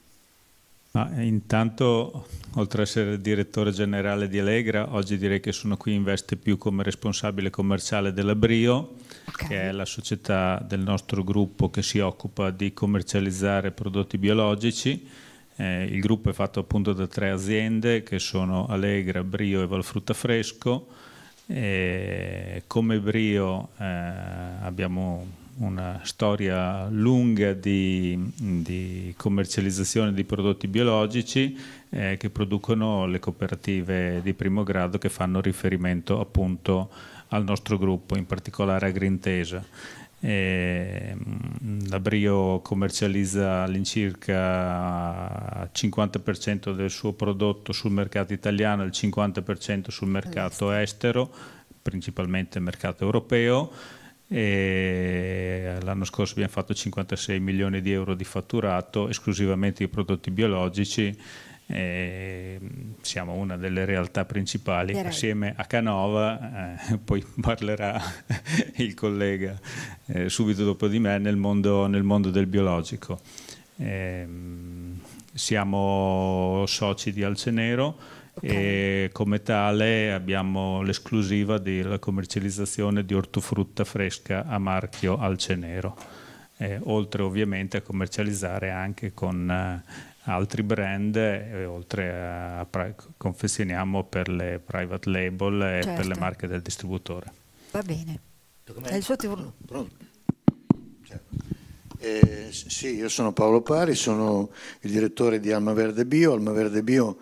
Ah, intanto, oltre ad essere direttore generale di Allegra, oggi direi che sono qui in veste più come responsabile commerciale della Brio, okay. che è la società del nostro gruppo che si occupa di commercializzare prodotti biologici. Eh, il gruppo è fatto appunto da tre aziende che sono Allegra, Brio e Valfrutta Fresco e come Brio eh, abbiamo una storia lunga di, di, commercializzazione di prodotti biologici eh, che producono le cooperative di primo grado che fanno riferimento appunto al nostro gruppo, in particolare a Grintesa. Ehm, la Brio commercializza all'incirca il 50% del suo prodotto sul mercato italiano e il 50% sul mercato estero, principalmente mercato europeo. E l'anno scorso abbiamo fatto 56 milioni di euro di fatturato esclusivamente di prodotti biologici eh, siamo una delle realtà principali Direi. assieme a Canova, eh, poi parlerà il collega eh, subito dopo di me nel mondo, nel mondo del biologico. Ehm, siamo soci di Alcenero okay. e come tale abbiamo l'esclusiva della commercializzazione di ortofrutta fresca a marchio Alcenero, eh, oltre ovviamente a commercializzare anche con eh, altri brand, oltre a confezioniamo per le private label e certo. per le certo. marche del distributore. Va bene. È il suo turno. Ah, cioè, eh, sì, io sono Paolo Pari, sono il direttore di Alma Verde Bio. Alma Verde Bio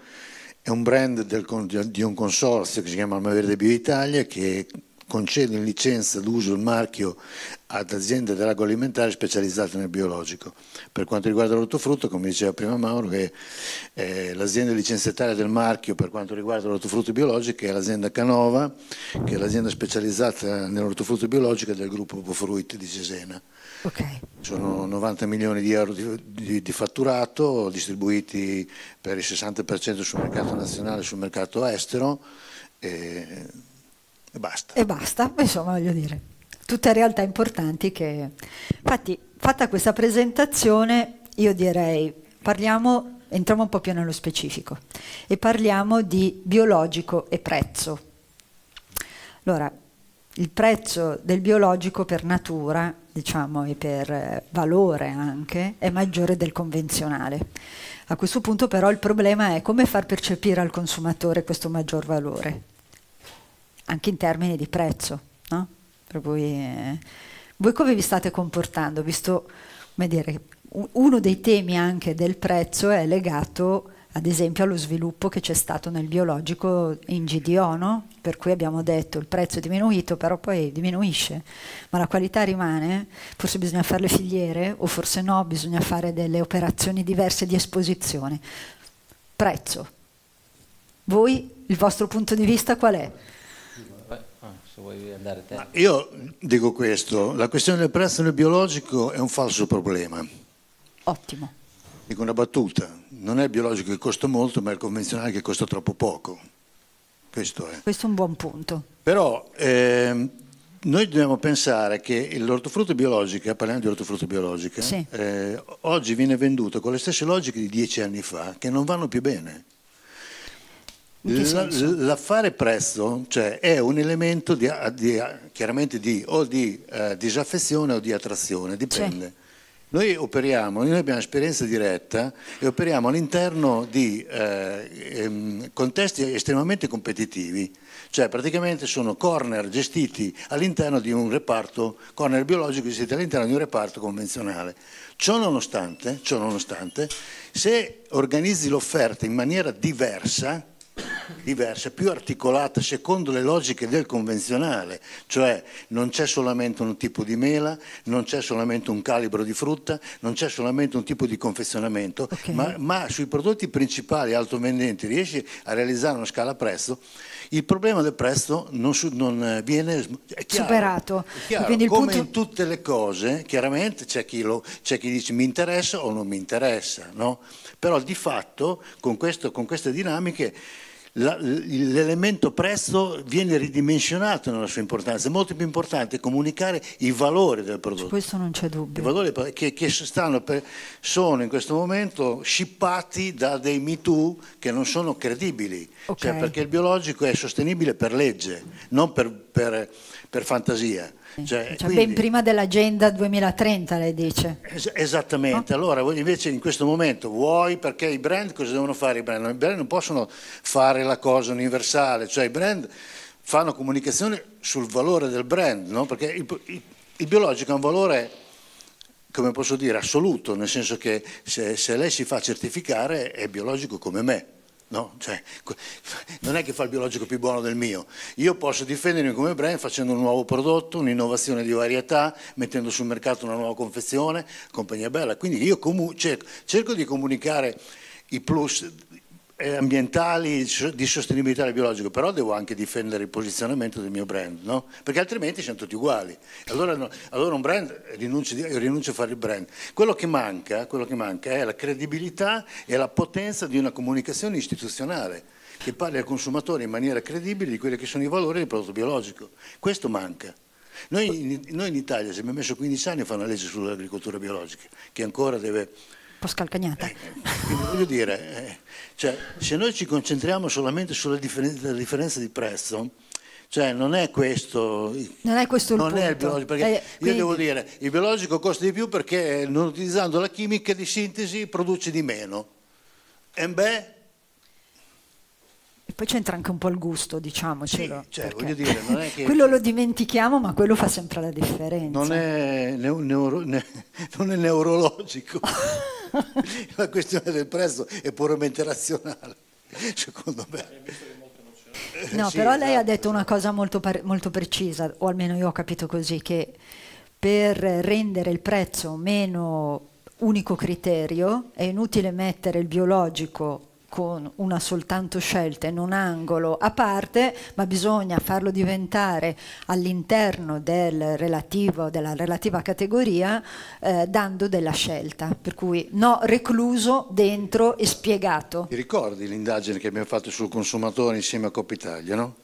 è un brand del, di un consorzio che si chiama Alma Verde Bio Italia che concede in licenza d'uso il marchio ad aziende dell'agroalimentare specializzate nel biologico. Per quanto riguarda l'ortofrutto, come diceva prima Mauro, che eh, l'azienda licenziataria del marchio per quanto riguarda l'ortofrutto biologico è l'azienda Canova, che è l'azienda specializzata nell'ortofrutto biologico del gruppo Pofruit di Cesena. Okay. Sono 90 milioni di euro di, di, di fatturato distribuiti per il 60% sul mercato nazionale e sul mercato estero. E, e basta. E basta, insomma voglio dire, tutte realtà importanti che... Infatti, fatta questa presentazione, io direi, parliamo, entriamo un po' più nello specifico e parliamo di biologico e prezzo. Allora, il prezzo del biologico per natura, diciamo, e per eh, valore anche, è maggiore del convenzionale. A questo punto però il problema è come far percepire al consumatore questo maggior valore anche in termini di prezzo. No? Per cui, eh, voi come vi state comportando? Visto, come dire, uno dei temi anche del prezzo è legato ad esempio allo sviluppo che c'è stato nel biologico in GDO, no? per cui abbiamo detto il prezzo è diminuito, però poi diminuisce, ma la qualità rimane, forse bisogna fare le filiere o forse no, bisogna fare delle operazioni diverse di esposizione. Prezzo. Voi, il vostro punto di vista qual è? se vuoi andare te. Ma io dico questo, la questione del prezzo nel biologico è un falso problema. Ottimo. Dico una battuta, non è il biologico che costa molto, ma è il convenzionale che costa troppo poco. Questo è. Questo è un buon punto. Però eh, noi dobbiamo pensare che l'ortofrutta biologica, parliamo di ortofrutta biologica, sì. eh, oggi viene venduto con le stesse logiche di dieci anni fa, che non vanno più bene. L'affare presso cioè, è un elemento di, di, chiaramente di, o di eh, disaffezione o di attrazione, dipende. Cioè. Noi operiamo, noi abbiamo esperienza diretta e operiamo all'interno di eh, ehm, contesti estremamente competitivi, cioè praticamente sono corner gestiti all'interno di un reparto, corner biologico gestiti all'interno di un reparto convenzionale. Ciò nonostante, ciò nonostante se organizzi l'offerta in maniera diversa, diversa, più articolata secondo le logiche del convenzionale, cioè non c'è solamente un tipo di mela, non c'è solamente un calibro di frutta, non c'è solamente un tipo di confezionamento, okay. ma, ma, sui prodotti principali altovendenti riesci a realizzare una scala prezzo, il problema del prezzo non, su, non eh, viene chiaro, superato. Chiaro, come punto... in tutte le cose, chiaramente c'è chi, lo, c'è chi dice mi interessa o non mi interessa, no? Però di fatto con, questo, con queste dinamiche l'elemento prezzo viene ridimensionato nella sua importanza, è molto più importante comunicare i valori del prodotto. Questo non c'è dubbio. I valori che, che per, sono in questo momento scippati da dei me too che non sono credibili, cioè, okay. cioè perché il biologico è sostenibile per legge, non per, per, per fantasia. Cioè, cioè, quindi, ben prima dell'agenda 2030, lei dice. Es esattamente, no? allora invece in questo momento vuoi perché i brand cosa devono fare? I brand? I brand non possono fare la cosa universale, cioè i brand fanno comunicazione sul valore del brand, no? perché il, il, il biologico ha un valore come posso dire, assoluto, nel senso che se, se lei si fa certificare è biologico come me, No, cioè, non è che fa il biologico più buono del mio. Io posso difendermi come brand facendo un nuovo prodotto, un'innovazione di varietà, mettendo sul mercato una nuova confezione, compagnia bella. Quindi io cerco, cerco di comunicare i plus eh, ambientali, di sostenibilità del biologico, però devo anche difendere il posizionamento del mio brand, no? perché altrimenti siamo tutti uguali. Allora, no, allora un brand rinuncia, rinuncio a fare il brand. Quello che, manca, quello che manca è la credibilità e la potenza di una comunicazione istituzionale che parli al consumatore in maniera credibile di quelli che sono i valori del prodotto biologico. Questo manca. Noi in, noi in Italia, se abbiamo messo 15 anni, a fare una legge sull'agricoltura biologica, che ancora deve po' scalcagnata. Eh, voglio dire, eh, cioè, se noi ci concentriamo solamente sulla differen differenza di prezzo, cioè non è questo non è questo non il punto è il biologico perché eh, quindi... io devo dire il biologico costa di più perché eh, non utilizzando la chimica di sintesi produce di meno e beh poi c'entra anche un po' il gusto, diciamocelo. Sì, cioè, voglio dire, non è che... quello lo dimentichiamo, ma quello fa sempre la differenza. Non è, neuro... non è neurologico. la questione del prezzo è puramente razionale, secondo me. Eh, no, sì, però lei esatto. ha detto una esatto. cosa molto, molto, precisa, o almeno io ho capito così, che per rendere il prezzo meno unico criterio è inutile mettere il biologico con una soltanto scelta in un angolo a parte, ma bisogna farlo diventare all'interno del della relativa categoria eh, dando della scelta, per cui no recluso, dentro e spiegato. Ti ricordi l'indagine che abbiamo fatto sul consumatore insieme a Coppa Italia, no?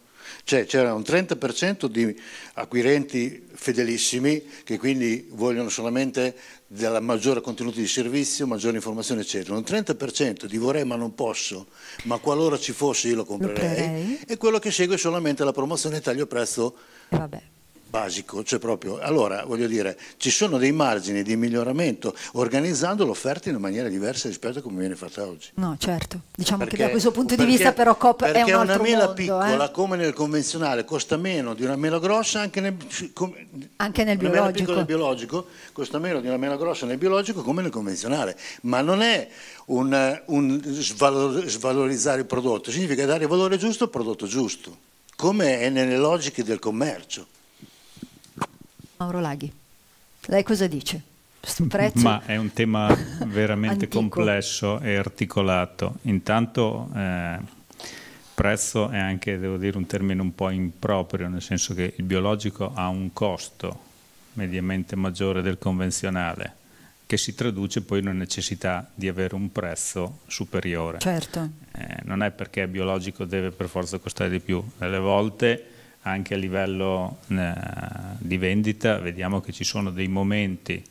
Cioè c'era un 30% di acquirenti fedelissimi che quindi vogliono solamente della maggiore contenuto di servizio, maggiore informazione eccetera. Un 30% di vorrei ma non posso, ma qualora ci fosse io lo comprerei. Lo e quello che segue solamente la promozione taglio prezzo. Vabbè basico, cioè proprio, allora voglio dire, ci sono dei margini di miglioramento organizzando l'offerta in maniera diversa rispetto a come viene fatta oggi. No, certo, diciamo perché, che da questo punto perché, di vista però COP è un altro una mela mondo, piccola eh? come nel convenzionale costa meno di una mela grossa anche nel, come, anche nel biologico. nel biologico costa meno di una mela grossa nel biologico come nel convenzionale, ma non è un, un svalor, svalorizzare il prodotto, significa dare valore giusto al prodotto giusto, come è nelle logiche del commercio. Mauro Laghi. Lei cosa dice? Prezzo... Ma è un tema veramente complesso e articolato. Intanto eh, prezzo è anche, devo dire, un termine un po' improprio, nel senso che il biologico ha un costo mediamente maggiore del convenzionale che si traduce poi in una necessità di avere un prezzo superiore. Certo. Eh, non è perché è biologico deve per forza costare di più, Alle volte anche a livello eh, di vendita vediamo che ci sono dei momenti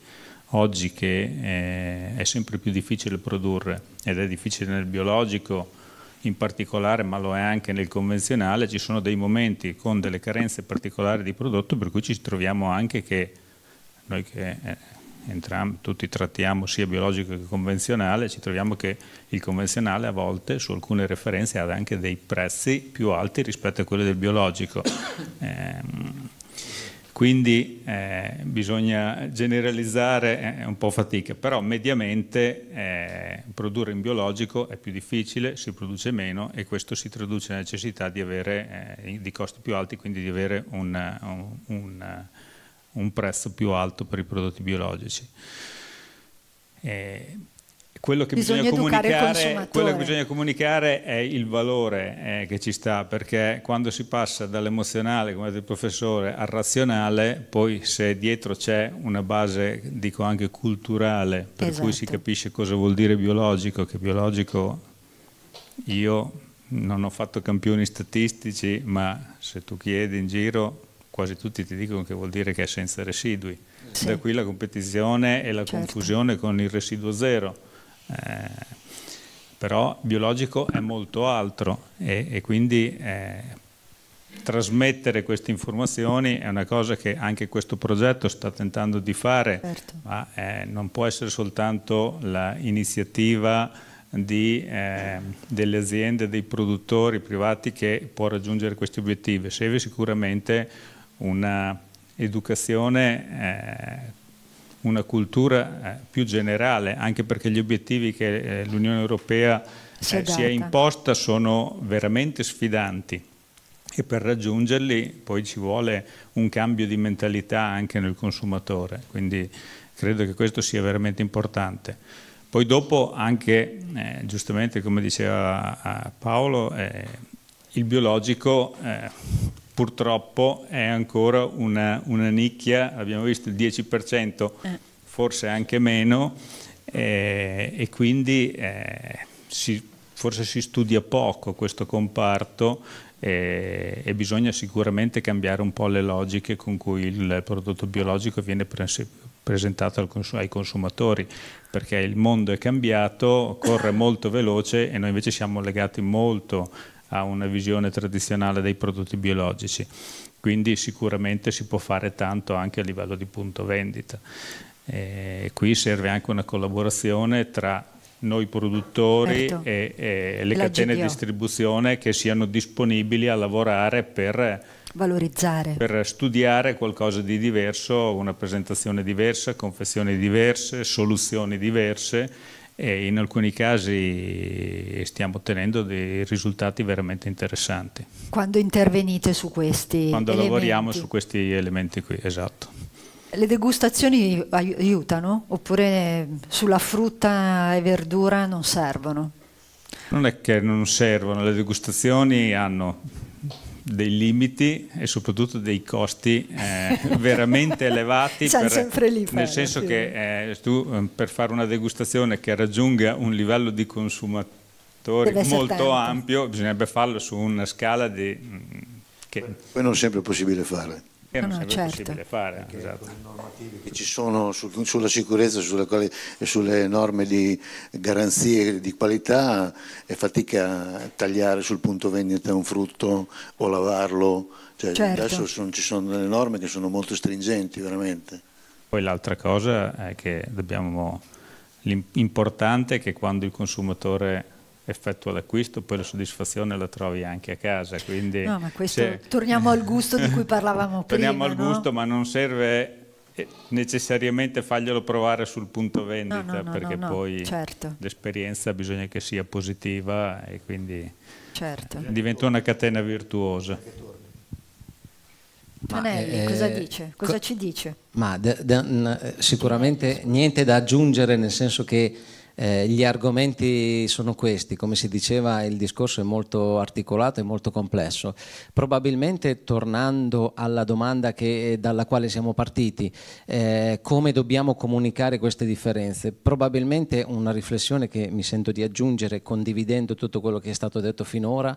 oggi che eh, è sempre più difficile produrre ed è difficile nel biologico in particolare ma lo è anche nel convenzionale ci sono dei momenti con delle carenze particolari di prodotto per cui ci troviamo anche che noi che eh, entrambi, tutti trattiamo sia biologico che convenzionale, ci troviamo che il convenzionale a volte su alcune referenze ha anche dei prezzi più alti rispetto a quelli del biologico. Eh, quindi eh, bisogna generalizzare eh, un po' fatica, però mediamente eh, produrre in biologico è più difficile, si produce meno e questo si traduce nella necessità di avere eh, di costi più alti, quindi di avere un, un, un un prezzo più alto per i prodotti biologici. Eh, quello, che bisogna bisogna quello, che bisogna comunicare, è il valore eh, che ci sta, perché quando si passa dall'emozionale, come ha detto il professore, al razionale, poi se dietro c'è una base, dico anche culturale, per esatto. cui si esatto. capisce cosa vuol dire biologico, che biologico io non ho fatto campioni statistici, ma se tu chiedi in giro quasi tutti ti dicono che vuol dire che è senza residui. Sì. Da qui la competizione e la certo. confusione con il residuo zero. Eh, però biologico è molto altro e, e quindi eh, trasmettere queste informazioni è una cosa che anche questo progetto sta tentando di fare, certo. ma eh, non può essere soltanto l'iniziativa di, eh, delle aziende, dei produttori privati che può raggiungere questi obiettivi. Serve sicuramente un'educazione, eh, una cultura eh, più generale, anche perché gli obiettivi che eh, l'Unione Europea eh, si, si è imposta sono veramente sfidanti e per raggiungerli poi ci vuole un cambio di mentalità anche nel consumatore, quindi credo che questo sia veramente importante. Poi dopo anche, eh, giustamente come diceva eh, Paolo, eh, il biologico eh, purtroppo è ancora una, una nicchia, abbiamo visto il 10%, eh. forse anche meno, eh, e quindi eh, si, forse si studia poco questo comparto eh, e bisogna sicuramente cambiare un po' le logiche con cui il prodotto biologico viene presentato ai consumatori perché il mondo è cambiato, corre molto veloce e noi invece siamo legati molto a una visione tradizionale dei prodotti biologici. Quindi sicuramente si può fare tanto anche a livello di punto vendita. E qui serve anche una collaborazione tra noi produttori certo. e, e, le La catene GDO. di distribuzione che siano disponibili a lavorare per valorizzare. Per studiare qualcosa di diverso, una presentazione diversa, confezioni diverse, soluzioni diverse e in alcuni casi stiamo ottenendo dei risultati veramente interessanti. Quando intervenite su questi Quando elementi. lavoriamo su questi elementi qui, esatto. Le degustazioni aiutano oppure sulla frutta e verdura non servono? Non è che non servono, le degustazioni hanno dei limiti e soprattutto dei costi eh, veramente elevati per, sempre lì nel senso sì. che eh, tu eh, per fare una degustazione che raggiunga un livello di consumatori molto tanto. ampio bisognerebbe farlo su una scala di, mm, che poi non sempre è possibile farlo non eh, no, sempre certo. possibile fare. Esatto. Che ci sono su, sulla sicurezza sulle, sulle norme di garanzie di qualità è fatica tagliare sul punto vendita un frutto o lavarlo. Cioè, certo. Adesso sono, ci sono delle norme che sono molto stringenti veramente. Poi l'altra cosa è che dobbiamo... L'importante è che quando il consumatore effettua l'acquisto, poi la soddisfazione la trovi anche a casa. Quindi, no, ma questo, se... torniamo al gusto di cui parlavamo prima. Torniamo al no? gusto, ma non serve eh, necessariamente farglielo provare sul punto vendita, no, no, perché poi certo. l'esperienza bisogna che sia positiva e quindi certo. diventa una catena virtuosa. Ma, Anelli, eh, cosa, dice? cosa co ci dice? Ma sicuramente niente da aggiungere, nel senso che eh, gli argomenti sono questi, come si diceva il discorso è molto articolato e molto complesso. Probabilmente tornando alla domanda che, eh, dalla quale siamo partiti, eh, come dobbiamo comunicare queste differenze? Probabilmente una riflessione che mi sento di aggiungere condividendo tutto quello che è stato detto finora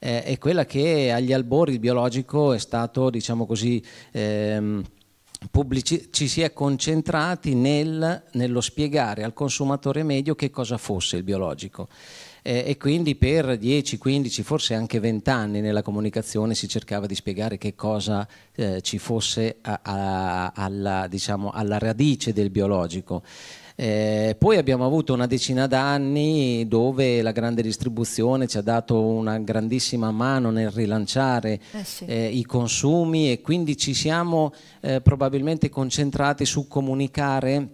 eh, è quella che agli albori il biologico è stato, diciamo così, ehm, Pubblici- ci si è concentrati nel, nello spiegare al consumatore medio che cosa fosse il biologico e quindi per 10, 15, forse anche 20 anni nella comunicazione si cercava di spiegare che cosa eh, ci fosse a- a- alla, diciamo, alla radice del biologico. Eh, poi abbiamo avuto una decina d'anni dove la grande distribuzione ci ha dato una grandissima mano nel rilanciare eh sì. eh, i consumi e quindi ci siamo eh, probabilmente concentrati su comunicare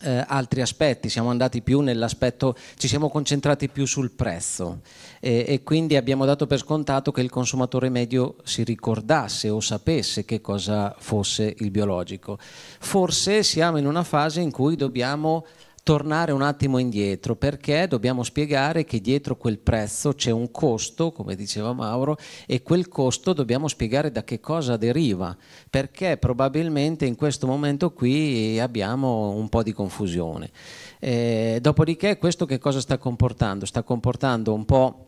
eh, altri aspetti, siamo andati più nell'aspetto, ci siamo concentrati più sul prezzo eh, e quindi abbiamo dato per scontato che il consumatore medio si ricordasse o sapesse che cosa fosse il biologico. Forse siamo in una fase in cui dobbiamo tornare un attimo indietro perché dobbiamo spiegare che dietro quel prezzo c'è un costo, come diceva Mauro, e quel costo dobbiamo spiegare da che cosa deriva, perché probabilmente in questo momento qui abbiamo un po' di confusione. Eh, dopodiché questo che cosa sta comportando? Sta comportando un po'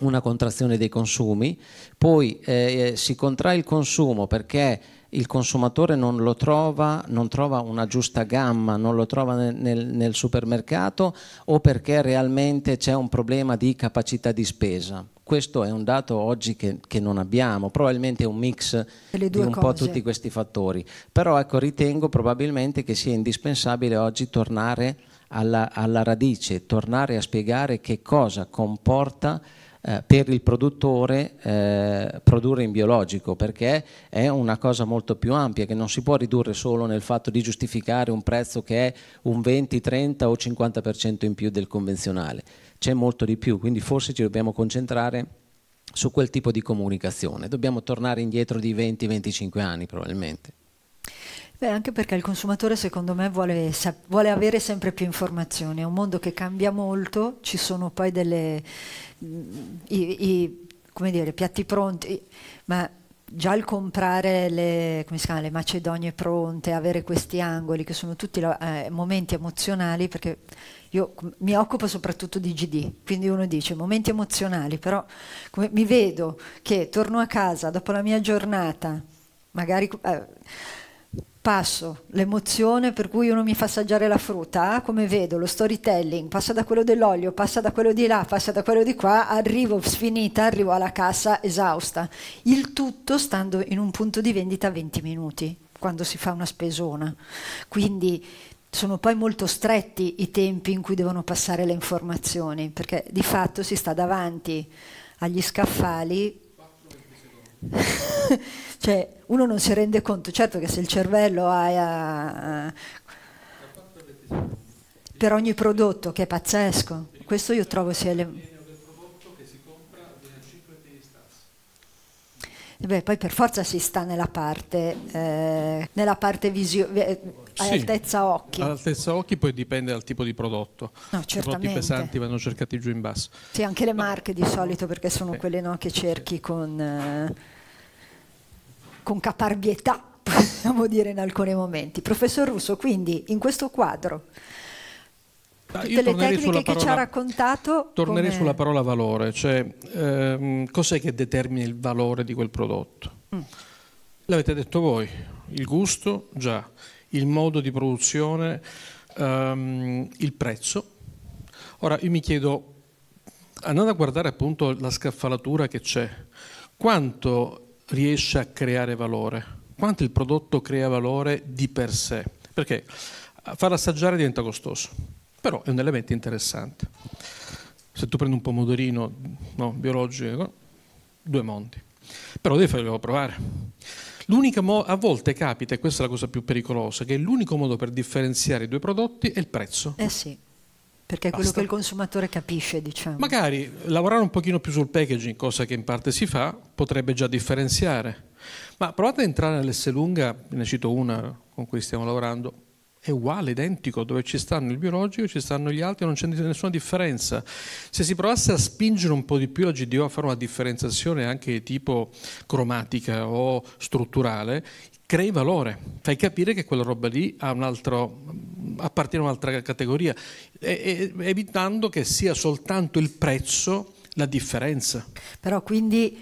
una contrazione dei consumi, poi eh, eh si contrae il consumo perché il consumatore non lo trova, non trova una giusta gamma, non lo trova nel, nel, nel supermercato o perché realmente c'è un problema di capacità di spesa. Questo è un dato oggi che, che non abbiamo, probabilmente è un mix di un cose. po' tutti questi fattori. Però ecco, ritengo probabilmente che sia indispensabile oggi tornare alla, alla radice, tornare a spiegare che cosa comporta eh, per il produttore eh, produrre in biologico perché è una cosa molto più ampia che non si può ridurre solo nel fatto di giustificare un prezzo che è un 20, 30 o 50% in più del convenzionale, c'è molto di più, quindi forse ci dobbiamo concentrare su quel tipo di comunicazione, dobbiamo tornare indietro di 20-25 anni probabilmente. Beh, anche perché il consumatore secondo me vuole, vuole, avere sempre più informazioni, è un mondo che cambia molto, ci sono poi delle, mm, i, i, come dire, piatti pronti, ma già il comprare le, chiama, le, macedonie pronte, avere questi angoli che sono tutti eh, momenti emozionali, perché io mi occupo soprattutto di GD, quindi uno dice momenti emozionali, però mi vedo che torno a casa dopo la mia giornata, magari... Eh, passo l'emozione per cui uno mi fa assaggiare la frutta, ah, come vedo, lo storytelling, passa da quello dell'olio, passa da quello di là, passa da quello di qua, arrivo sfinita, arrivo alla cassa esausta. Il tutto stando in un punto di vendita 20 minuti, quando si fa una spesona. Quindi sono poi molto stretti i tempi in cui devono passare le informazioni, perché di fatto si sta davanti agli scaffali. Cioè, uno non si rende conto, certo che se il cervello ha... Eh, per ogni prodotto, che è pazzesco, questo io trovo sia... Le... Beh, poi per forza si sta nella parte, eh, nella parte visio- eh, sì, altezza occhi. All'altezza occhi poi dipende dal tipo di prodotto. No, I prodotti pesanti vanno cercati giù in basso. Sì, anche le Ma... marche di solito perché sono okay. Eh, quelle no, che cerchi con... Eh, con caparbietà, possiamo dire in alcuni momenti. Professor Russo, quindi in questo quadro, ah, tutte le tecniche che ci ha raccontato... Tornerei sulla parola valore, cioè ehm, cos'è che determina il valore di quel prodotto? Mm. L'avete detto voi, il gusto già, il modo di produzione, ehm, il prezzo. Ora io mi chiedo, andando a guardare appunto la scaffalatura che c'è, quanto riesce a creare valore, quanto il prodotto crea valore di per sé, perché far assaggiare diventa costoso, però è un elemento interessante. Se tu prendi un pomodorino no, biologico, due mondi, però devi farlo provare. a volte capita, e questa è la cosa più pericolosa, che l'unico modo per differenziare i due prodotti è il prezzo. Eh sì. Perché è Basta. quello che il consumatore capisce, diciamo. Magari lavorare un pochino più sul packaging, cosa che in parte si fa, potrebbe già differenziare. Ma provate ad entrare nell'S lunga, ne cito una con cui stiamo lavorando, è uguale, identico, dove ci stanno il biologico, ci stanno gli altri, non c'è nessuna differenza. Se si provasse a spingere un po' di più la GDO a fare una differenziazione anche tipo cromatica o strutturale, crei valore, fai capire che quella roba lì un altro, appartiene a un'altra categoria, e, e, evitando che sia soltanto il prezzo la differenza. Però quindi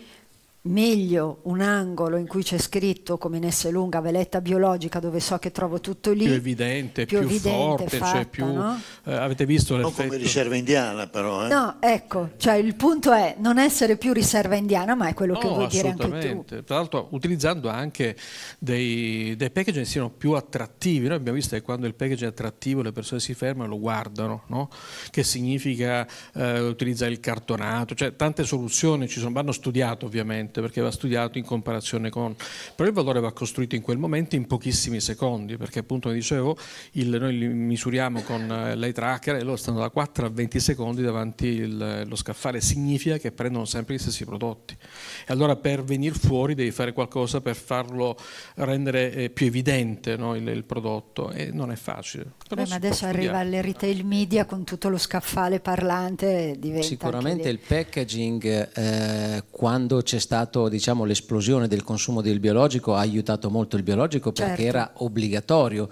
meglio un angolo in cui c'è scritto come in S lunga veletta biologica dove so che trovo tutto lì più evidente più, più evidente, forte cioè fatta, cioè più no? eh, avete visto non come riserva indiana però eh? no ecco cioè il punto è non essere più riserva indiana ma è quello no, che vuoi dire anche tu tra l'altro utilizzando anche dei, dei packaging che siano più attrattivi noi abbiamo visto che quando il packaging è attrattivo le persone si fermano e lo guardano no? che significa eh, utilizzare il cartonato cioè tante soluzioni ci sono vanno studiate ovviamente sicuramente perché va studiato in comparazione con, però il valore va costruito in quel momento in pochissimi secondi perché appunto come dicevo il, noi li misuriamo con eh, l'eye tracker e loro stanno da 4 a 20 secondi davanti il, lo scaffale, significa che prendono sempre gli stessi prodotti e allora per venire fuori devi fare qualcosa per farlo rendere eh, più evidente no, il, il, prodotto e non è facile. Beh, ma adesso arriva alle retail media con tutto lo scaffale parlante. Sicuramente il packaging eh, quando c'è stato stato, diciamo, l'esplosione del consumo del biologico ha aiutato molto il biologico perché certo. era obbligatorio.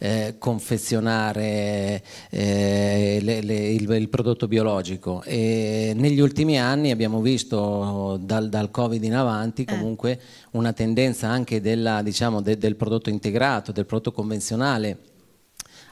Eh, confezionare eh, le, le, il, il, prodotto biologico e negli ultimi anni abbiamo visto dal, dal covid in avanti eh. comunque eh. una tendenza anche della, diciamo, de, del prodotto integrato, del prodotto convenzionale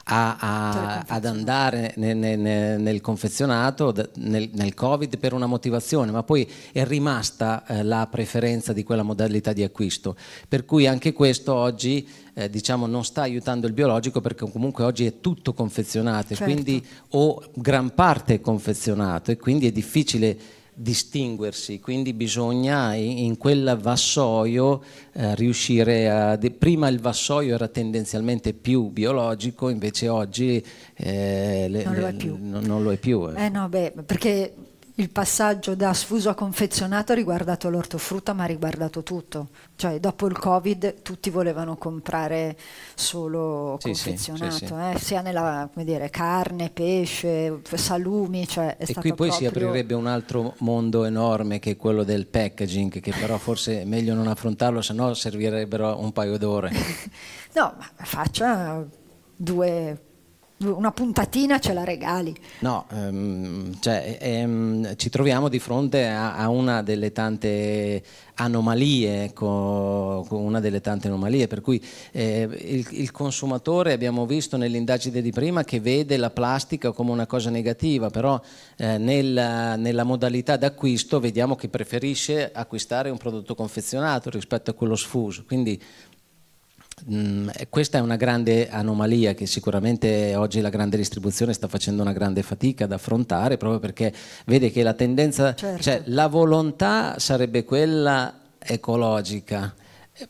a, a, cioè, ad andare nel, nel, nel confezionato nel, nel, Covid per una motivazione, ma poi è rimasta eh, la preferenza di quella modalità di acquisto. Per cui anche questo oggi eh, diciamo, non sta aiutando il biologico perché comunque oggi è tutto confezionato, certo. quindi o gran parte è confezionato e quindi è difficile distinguersi, quindi bisogna in quel vassoio eh, riuscire a... prima il vassoio era tendenzialmente più biologico, invece oggi eh, le, non, lo le, non, lo è più. Eh. eh no, beh, perché il passaggio da sfuso a confezionato ha riguardato l'ortofrutta, ma ha riguardato tutto. Cioè, dopo il Covid tutti volevano comprare solo sì, confezionato, sì, sì, eh? sia nella dire, carne, pesce, salumi. Cioè e qui poi proprio... si aprirebbe un altro mondo enorme che è quello del packaging, che però forse è meglio non affrontarlo, se no servirebbero un paio d'ore. no, ma faccia due una puntatina ce la regali. No, um, cioè, um, ci troviamo di fronte a, a una delle tante anomalie, co, ecco, una delle tante anomalie, per cui eh, il, il, consumatore abbiamo visto nell'indagine di prima che vede la plastica come una cosa negativa, però eh, nella, nella, modalità d'acquisto vediamo che preferisce acquistare un prodotto confezionato rispetto a quello sfuso, quindi Mm, eh, questa è una grande anomalia che sicuramente oggi la grande distribuzione sta facendo una grande fatica ad affrontare proprio perché vede che la tendenza, certo. cioè la volontà sarebbe quella ecologica,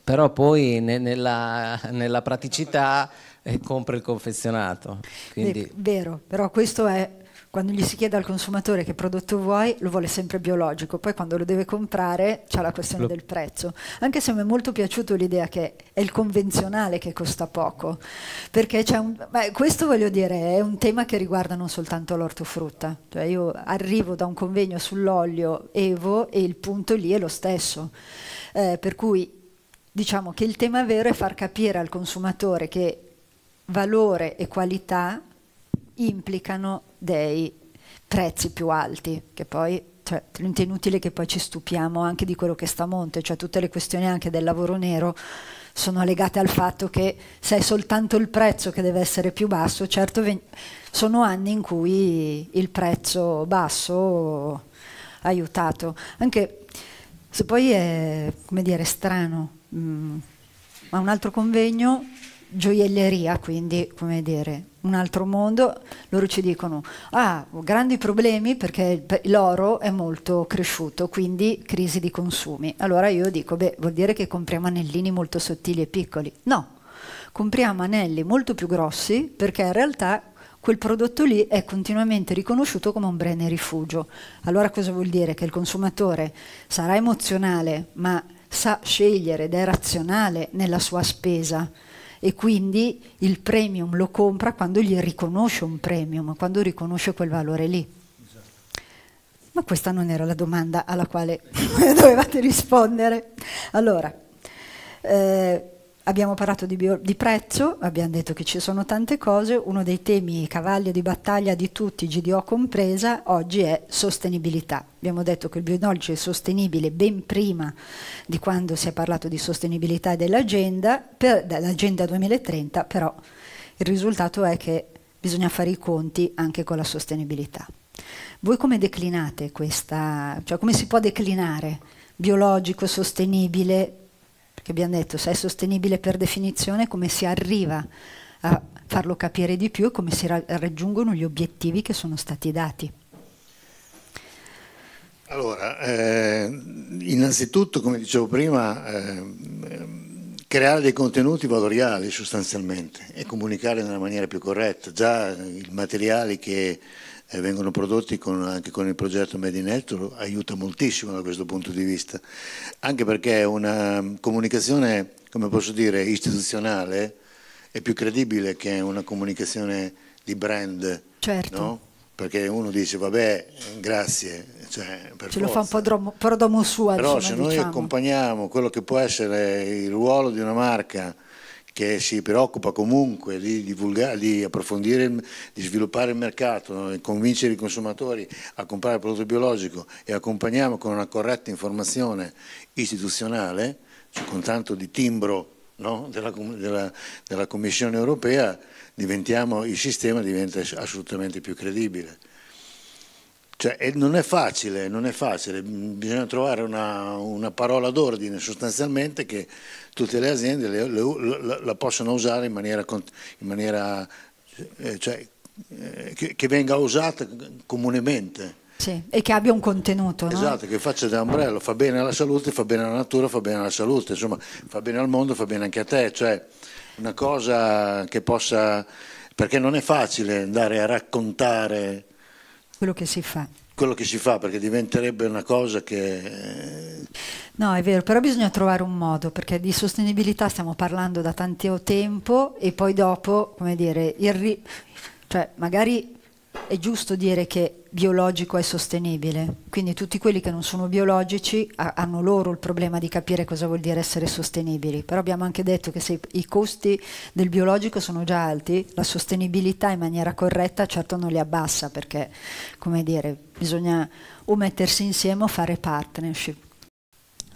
però poi nella, nella praticità eh, compra il confezionato. Quindi... Vero, però questo è quando gli si chiede al consumatore che prodotto vuoi, lo vuole sempre biologico, poi quando lo deve comprare c'è la questione lo... del prezzo. Anche se mi è molto piaciuto l'idea che è il convenzionale che costa poco, perché c'è un... Beh, questo voglio dire è un tema che riguarda non soltanto l'ortofrutta, cioè io arrivo da un convegno sull'olio Evo e il punto lì è lo stesso, eh, per cui diciamo che il tema vero è far capire al consumatore che valore e qualità implicano dei prezzi più alti, che poi cioè, è inutile che poi ci stupiamo anche di quello che sta a monte, cioè tutte le questioni anche del lavoro nero sono legate al fatto che se è soltanto il prezzo che deve essere più basso, certo sono anni in cui il prezzo basso ha aiutato, anche se poi è come dire strano, mh, mm, ma un altro convegno, gioielleria, quindi come dire, un altro mondo, loro ci dicono, ah, grandi problemi perché l'oro è molto cresciuto, quindi crisi di consumi. Allora io dico, beh, vuol dire che compriamo anellini molto sottili e piccoli. No, compriamo anelli molto più grossi perché in realtà quel prodotto lì è continuamente riconosciuto come un bene rifugio. Allora cosa vuol dire? Che il consumatore sarà emozionale, ma sa scegliere ed è razionale nella sua spesa e quindi il premium lo compra quando gli riconosce un premium, quando riconosce quel valore lì. Ma questa non era la domanda alla quale dovevate rispondere. Allora, eh, Abbiamo parlato di, bio, di, prezzo, abbiamo detto che ci sono tante cose, uno dei temi cavallo di battaglia di tutti, GDO compresa, oggi è sostenibilità. Abbiamo detto che il biodolce è sostenibile ben prima di quando si è parlato di sostenibilità dell'agenda, dell'agenda 2030, però il risultato è che bisogna fare i conti anche con la sostenibilità. Voi come declinate questa, cioè come si può declinare biologico, sostenibile, che abbiamo detto, se è sostenibile per definizione, come si arriva a farlo capire di più e come si ra raggiungono gli obiettivi che sono stati dati. Allora, eh, innanzitutto, come dicevo prima, eh, creare dei contenuti valoriali sostanzialmente e comunicare nella maniera più corretta. Già i materiali che eh, vengono prodotti con, anche con il progetto Made in Etro, aiuta moltissimo da questo punto di vista, anche perché una comunicazione, come posso dire, istituzionale è più credibile che una comunicazione di brand, certo. no? perché uno dice vabbè grazie cioè, per ce forza. lo fa un po' dromo, prodomo sua però insomma, se noi diciamo. accompagniamo quello che può essere il ruolo di una marca che si preoccupa comunque di, divulgare, di approfondire, di sviluppare il mercato, no? convincere i consumatori a comprare il prodotto biologico e accompagniamo con una corretta informazione istituzionale, cioè con tanto di timbro no? della, della, della Commissione europea, il sistema diventa assolutamente più credibile. Cioè, non è facile, non è facile, bisogna trovare una, una parola d'ordine sostanzialmente che tutte le aziende le, le, la, la, possono usare in maniera, in maniera eh, cioè, eh, che, che, venga usata comunemente. Sì, e che abbia un contenuto. Esatto, no? che faccia da ombrello, fa bene alla salute, fa bene alla natura, fa bene alla salute, insomma, fa bene al mondo, fa bene anche a te, cioè una cosa che possa, perché non è facile andare a raccontare quello che si fa. Quello che si fa perché diventerebbe una cosa che... Eh, no, è vero, però bisogna trovare un modo perché di sostenibilità stiamo parlando da tanto tempo e poi dopo, come dire, ri... cioè, magari è giusto dire che biologico è sostenibile, quindi tutti quelli che non sono biologici ha, hanno loro il problema di capire cosa vuol dire essere sostenibili, però abbiamo anche detto che se i costi del biologico sono già alti, la sostenibilità in maniera corretta certo non li abbassa perché, come dire, bisogna o mettersi insieme o fare partnership.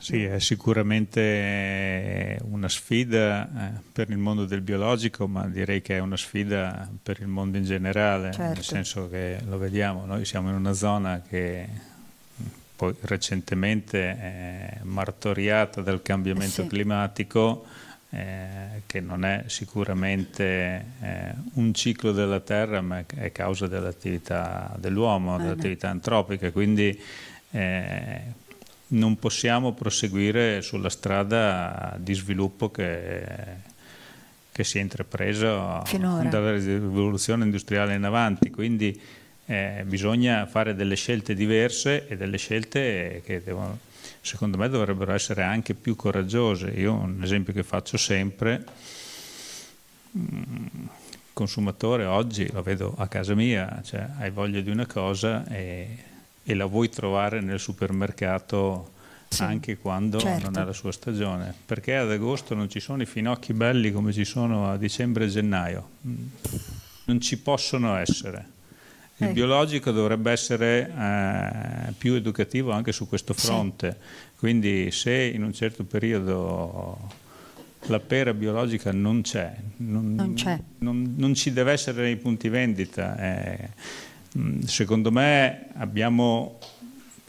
Sì, è sicuramente eh, una sfida eh, per il mondo del biologico, ma direi che è una sfida per il mondo in generale, certo. nel senso che lo vediamo, noi siamo in una zona che mm, poi recentemente è martoriata dal cambiamento eh sì. climatico, eh, che non è sicuramente eh, un ciclo della Terra, ma è causa dell'attività dell'uomo, ah, dell'attività antropica, quindi... Eh, non possiamo proseguire sulla strada di sviluppo che, che si è intrapresa dalla rivoluzione industriale in avanti, quindi eh, bisogna fare delle scelte diverse e delle scelte che devono, secondo me dovrebbero essere anche più coraggiose. Io un esempio che faccio sempre, il mm, consumatore oggi lo vedo a casa mia, cioè hai voglia di una cosa e e la vuoi trovare nel supermercato sì, anche quando certo. non è la sua stagione, perché ad agosto non ci sono i finocchi belli come ci sono a dicembre e gennaio, mm. non ci possono essere. Il eh. biologico dovrebbe essere eh, più educativo anche su questo fronte, sì. quindi se in un certo periodo la pera biologica non c'è, non, non, c'è. non, non ci deve essere nei punti vendita. Eh Mm, secondo me abbiamo,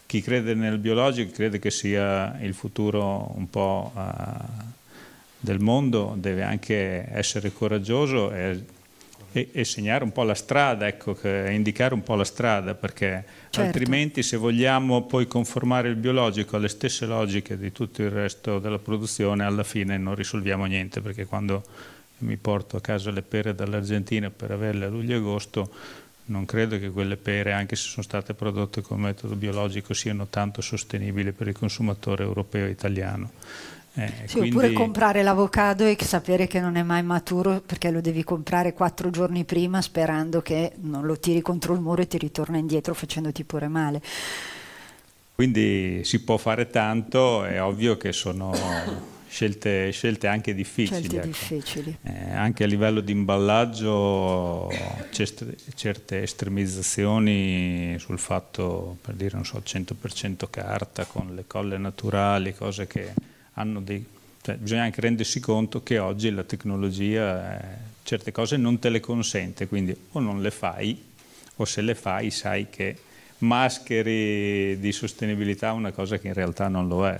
chi crede nel biologico crede che sia il futuro un po' eh, del mondo, deve anche essere coraggioso e, e, e segnare un po' la strada, ecco, che, indicare un po' la strada, perché certo. altrimenti se vogliamo poi conformare il biologico alle stesse logiche di tutto il resto della produzione, alla fine non risolviamo niente, perché quando mi porto a casa le pere dall'Argentina per averle a luglio e agosto non credo che quelle pere, anche se sono state prodotte con metodo biologico, siano tanto sostenibili per il consumatore europeo e italiano. Eh, sì, quindi... Oppure comprare l'avocado e sapere che non è mai maturo perché lo devi comprare quattro giorni prima sperando che non lo tiri contro il muro e ti ritorna indietro facendoti pure male. Quindi si può fare tanto, è ovvio che sono scelte, scelte anche difficili. Scelte ecco. Eh, anche a livello di imballaggio certe estremizzazioni sul fatto, per dire, non so, 100% carta, con le colle naturali, cose che hanno dei... Cioè, bisogna anche rendersi conto che oggi la tecnologia eh, certe cose non te le consente, quindi o non le fai o se le fai sai che mascheri di sostenibilità una cosa che in realtà non lo è.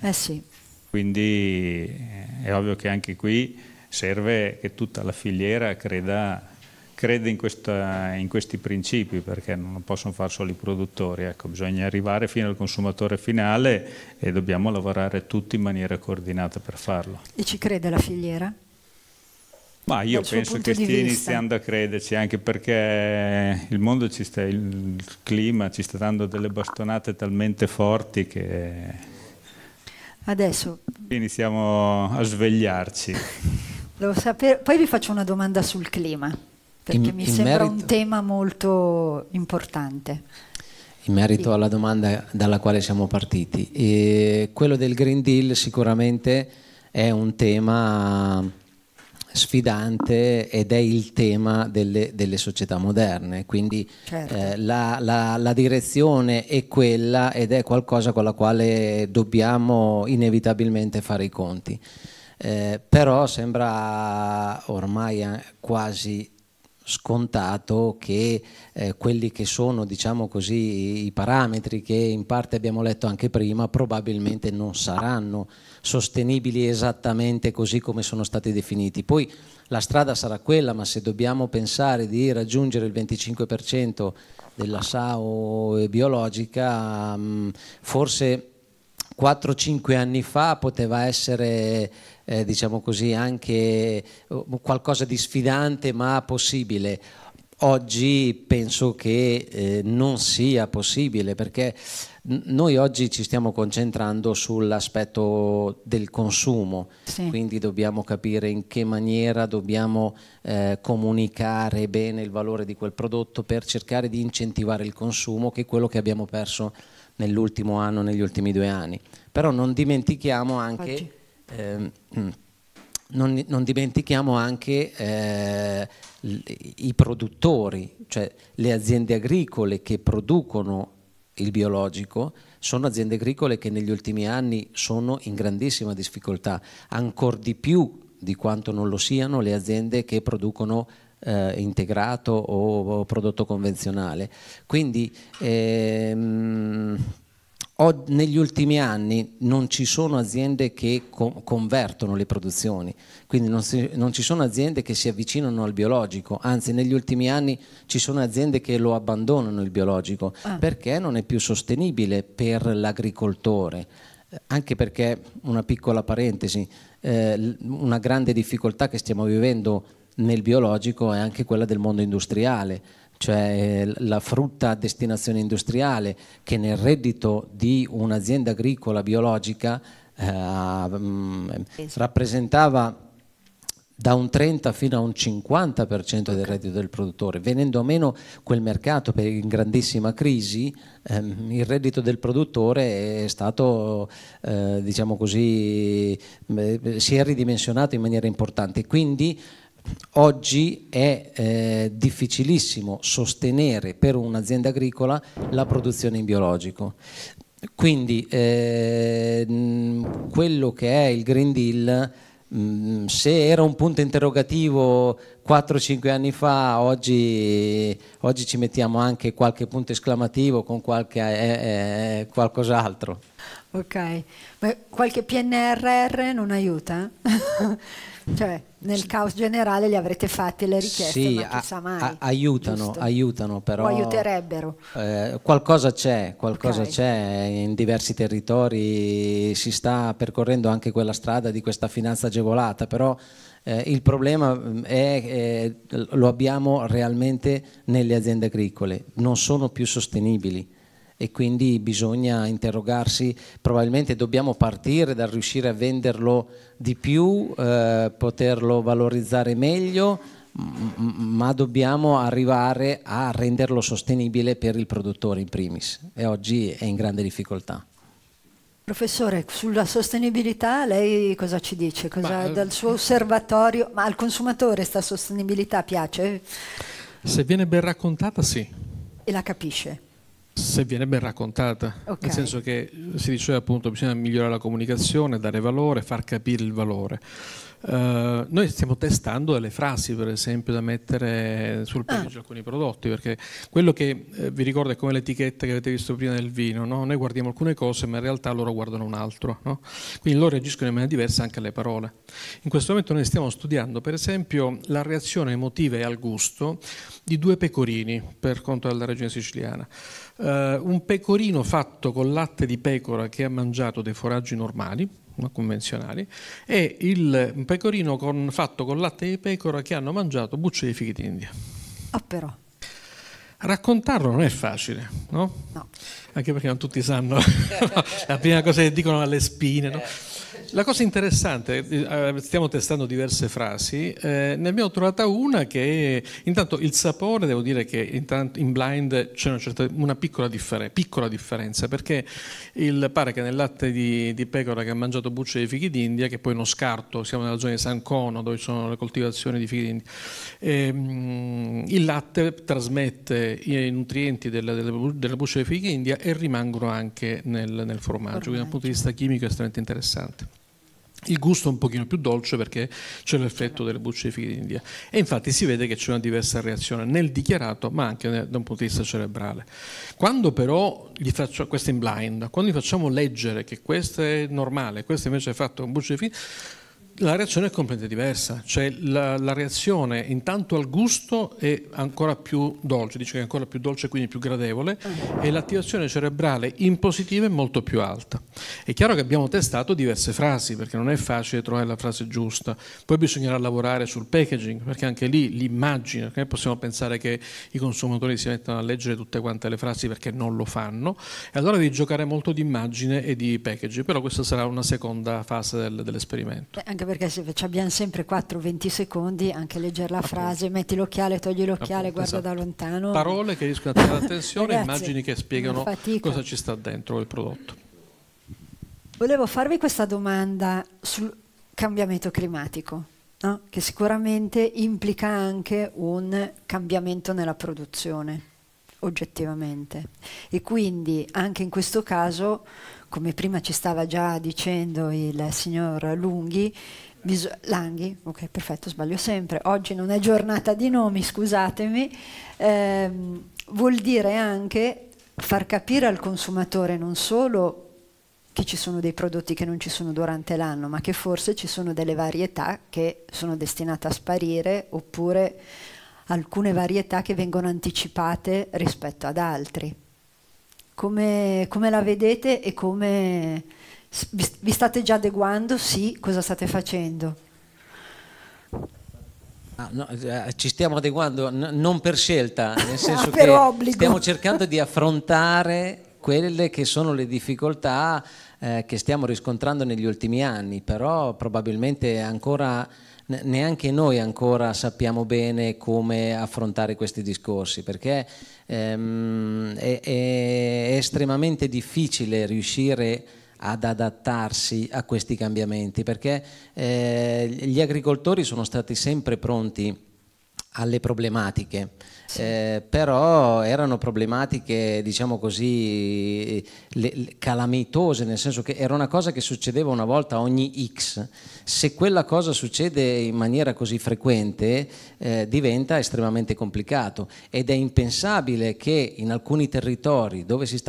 Eh sì, quindi eh, è ovvio che anche qui serve che tutta la filiera creda, creda in, questa, in, questi principi perché non possono far solo i produttori, ecco, bisogna arrivare fino al consumatore finale e dobbiamo lavorare tutti in maniera coordinata per farlo. E ci crede la filiera? Ma io penso che stia iniziando a crederci, anche perché il mondo ci sta, il clima ci sta dando delle bastonate talmente forti che Adesso... Iniziamo a svegliarci. Poi vi faccio una domanda sul clima, perché in, mi in sembra merito... un tema molto importante. In merito alla domanda dalla quale siamo partiti, e eh, quello del Green Deal sicuramente è un tema sfidante ed è il tema delle, delle società moderne, quindi certo. eh, la, la, la, direzione è quella ed è qualcosa con la quale dobbiamo inevitabilmente fare i conti. Eh, però sembra ormai eh, quasi scontato che eh, quelli che sono diciamo così, i parametri che in parte abbiamo letto anche prima probabilmente non saranno sostenibili esattamente così come sono stati definiti. Poi la strada sarà quella, ma se dobbiamo pensare di raggiungere il 25% della SAO biologica, mm, forse 4-5 anni fa poteva essere eh, diciamo così, anche eh, qualcosa di sfidante ma possibile. Oggi penso che eh, non sia possibile perché noi oggi ci stiamo concentrando sull'aspetto del consumo, sì. quindi dobbiamo capire in che maniera dobbiamo eh, comunicare bene il valore di quel prodotto per cercare di incentivare il consumo, che è quello che abbiamo perso nell'ultimo anno, negli ultimi due anni. Però non dimentichiamo anche, eh, non, non dimentichiamo anche eh, i produttori, cioè le aziende agricole che producono il biologico, sono aziende agricole che negli ultimi anni sono in grandissima difficoltà, ancora di più di quanto non lo siano le aziende che producono eh, integrato o, o, prodotto convenzionale. Quindi ehm, negli ultimi anni non ci sono aziende che co convertono le produzioni, quindi non, si, non, ci sono aziende che si avvicinano al biologico, anzi negli ultimi anni ci sono aziende che lo abbandonano il biologico ah. perché non è più sostenibile per l'agricoltore, eh, anche perché, una piccola parentesi, eh, una grande difficoltà che stiamo vivendo nel biologico è anche quella del mondo industriale cioè eh, la frutta a destinazione industriale che nel reddito di un'azienda agricola biologica eh, mm, rappresentava da un 30 fino a un 50% del reddito del produttore, venendo a meno quel mercato per in grandissima crisi, ehm, il reddito del produttore è stato, eh, diciamo così, eh, si è ridimensionato in maniera importante. Quindi Oggi è eh, difficilissimo sostenere per un'azienda agricola la produzione in biologico. Quindi eh, quello che è il Green Deal, mh, se era un punto interrogativo 4-5 anni fa, oggi, oggi, ci mettiamo anche qualche punto esclamativo con qualche, eh, eh, qualcos'altro. Ok, Beh, qualche PNRR non aiuta? Cioè, nel caos generale li avrete fatti le richieste, sì, ma chissà mai. A, aiutano, giusto? aiutano però. O aiuterebbero. Eh, qualcosa c'è, qualcosa okay. c'è in diversi territori, si sta percorrendo anche quella strada di questa finanza agevolata, però eh, il problema mm, è eh, lo abbiamo realmente nelle aziende agricole, non sono più sostenibili e quindi bisogna interrogarsi, probabilmente dobbiamo partire dal riuscire a venderlo di più, eh, poterlo valorizzare meglio, ma dobbiamo arrivare a renderlo sostenibile per il produttore in primis e oggi è in grande difficoltà. Professore, sulla sostenibilità lei cosa ci dice? Cosa, ma, eh, dal suo osservatorio, ma al consumatore questa sostenibilità piace? Se viene ben raccontata sì. E la capisce? Se viene ben raccontata, okay. nel senso che eh, si diceva appunto bisogna migliorare la comunicazione, dare valore, far capire il valore. Uh, noi stiamo testando delle frasi, per esempio, da mettere sul package di ah. alcuni prodotti, perché quello che eh, vi ricordo è come l'etichetta che avete visto prima del vino, no? noi guardiamo alcune cose, ma in realtà loro guardano un altro, no? quindi loro reagiscono in maniera diversa anche alle parole. In questo momento noi stiamo studiando, per esempio, la reazione emotiva e al gusto di due pecorini per conto della regione siciliana eh, un pecorino fatto con latte di pecora che ha mangiato dei foraggi normali, convenzionali, e il, un pecorino con, fatto con latte di pecora che hanno mangiato bucce di fichi d'India. Ah, però. Raccontarlo non è facile, no? no. Anche perché non tutti sanno, la prima cosa che dicono alle spine, no? Eh la cosa interessante, eh, stiamo testando diverse frasi, eh, ne abbiamo trovata una che è, intanto il sapore, devo dire che in blind c'è una, certa, una piccola, differen- piccola, differenza, perché il, pare che nel latte di, di pecora che ha mangiato bucce di fichi d'India, che poi non scarto, siamo nella zona di San Cono dove ci sono le coltivazioni di fichi d'India, e, ehm, il latte trasmette i nutrienti della, della, della buccia di fichi d'India e rimangono anche nel, nel formaggio, formaggio, quindi dal punto di vista chimico è estremamente interessante. Il gusto è un pochino più dolce perché c'è l'effetto delle bucce di fichi d'India. E infatti si vede che c'è una diversa reazione nel dichiarato, ma anche da un punto di vista cerebrale. Quando però gli faccio, questo in blind, quando gli facciamo leggere che questo è normale, questo invece è fatto con bucce di fichi, la reazione è completamente diversa, cioè la, la, reazione intanto al gusto è ancora più dolce, dice che è ancora più dolce e quindi più gradevole ah. e l'attivazione cerebrale in positivo è molto più alta. È chiaro che abbiamo testato diverse frasi perché non è facile trovare la frase giusta, poi bisognerà lavorare sul packaging perché anche lì l'immagine, perché possiamo pensare che i consumatori si mettano a leggere tutte quante le frasi perché non lo fanno e allora devi giocare molto di immagine e di packaging, però questa sarà una seconda fase del, dell'esperimento. Beh, perché se abbiamo sempre 4-20 secondi, anche leggere la frase, Appunto. metti l'occhiale, togli l'occhiale, guarda esatto. da lontano. Parole che riescono a tirare l'attenzione, immagini che spiegano cosa ci sta dentro il prodotto. Volevo farvi questa domanda sul cambiamento climatico, no? che sicuramente implica anche un cambiamento nella produzione, oggettivamente. E quindi anche in questo caso come prima ci stava già dicendo il signor Lunghi, Langhi, ok perfetto, sbaglio sempre, oggi non è giornata di nomi, scusatemi, ehm, vuol dire anche far capire al consumatore non solo che ci sono dei prodotti che non ci sono durante l'anno, ma che forse ci sono delle varietà che sono destinate a sparire oppure alcune varietà che vengono anticipate rispetto ad altri. Come, come la vedete e come vi state già adeguando? Sì, cosa state facendo? Ah, no, eh, ci stiamo adeguando non per scelta, nel senso ah, che obbligo. stiamo cercando di affrontare quelle che sono le difficoltà eh, che stiamo riscontrando negli ultimi anni, però probabilmente ancora neanche noi ancora sappiamo bene come affrontare questi discorsi, perché ehm, è, è estremamente difficile riuscire ad adattarsi a questi cambiamenti, perché eh, gli agricoltori sono stati sempre pronti alle problematiche, sì. eh, però erano problematiche, diciamo così, le, le calamitose, nel senso che era una cosa che succedeva una volta ogni X. Se quella cosa succede in maniera così frequente, eh, diventa estremamente complicato ed è impensabile che in alcuni territori dove si,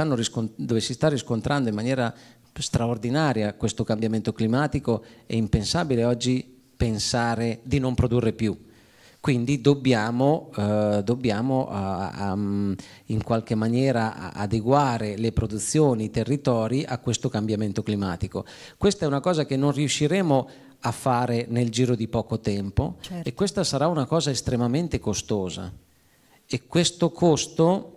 dove si sta riscontrando in maniera straordinaria questo cambiamento climatico, è impensabile oggi pensare di non produrre più quindi dobbiamo, eh, dobbiamo uh, um, in qualche maniera adeguare le produzioni, i territori a questo cambiamento climatico. Questa è una cosa che non riusciremo a fare nel giro di poco tempo certo. e questa sarà una cosa estremamente costosa e questo costo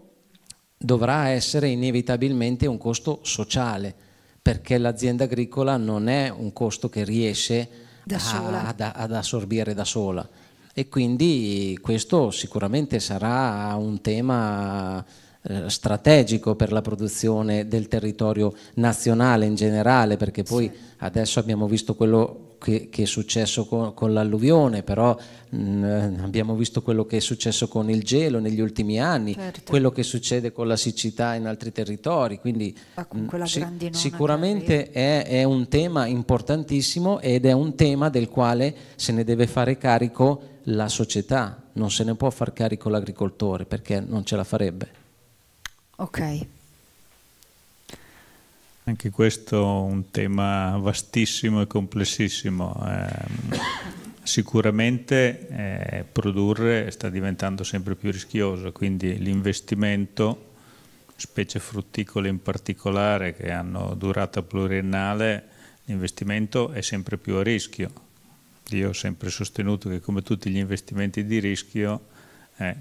dovrà essere inevitabilmente un costo sociale perché l'azienda agricola non è un costo che riesce a, ad, ad, assorbire da sola e quindi questo sicuramente sarà un tema eh, strategico per la produzione del territorio nazionale in generale, perché poi sì. adesso abbiamo visto quello che, che, è successo con, con l'alluvione, però mh, mm, eh, abbiamo visto quello che è successo con il gelo negli ultimi anni, certo. quello che succede con la siccità in altri territori, quindi ah, mm, si, sicuramente è, è, un tema importantissimo ed è un tema del quale se ne deve fare carico la società, non se ne può far carico l'agricoltore perché non ce la farebbe. Ok. Anche questo è un tema vastissimo e complessissimo. Ehm, sicuramente eh, produrre sta diventando sempre più rischioso, quindi l'investimento, specie frutticole in particolare che hanno durata pluriennale, l'investimento è sempre più a rischio. Io ho sempre sostenuto che come tutti gli investimenti di rischio, è eh,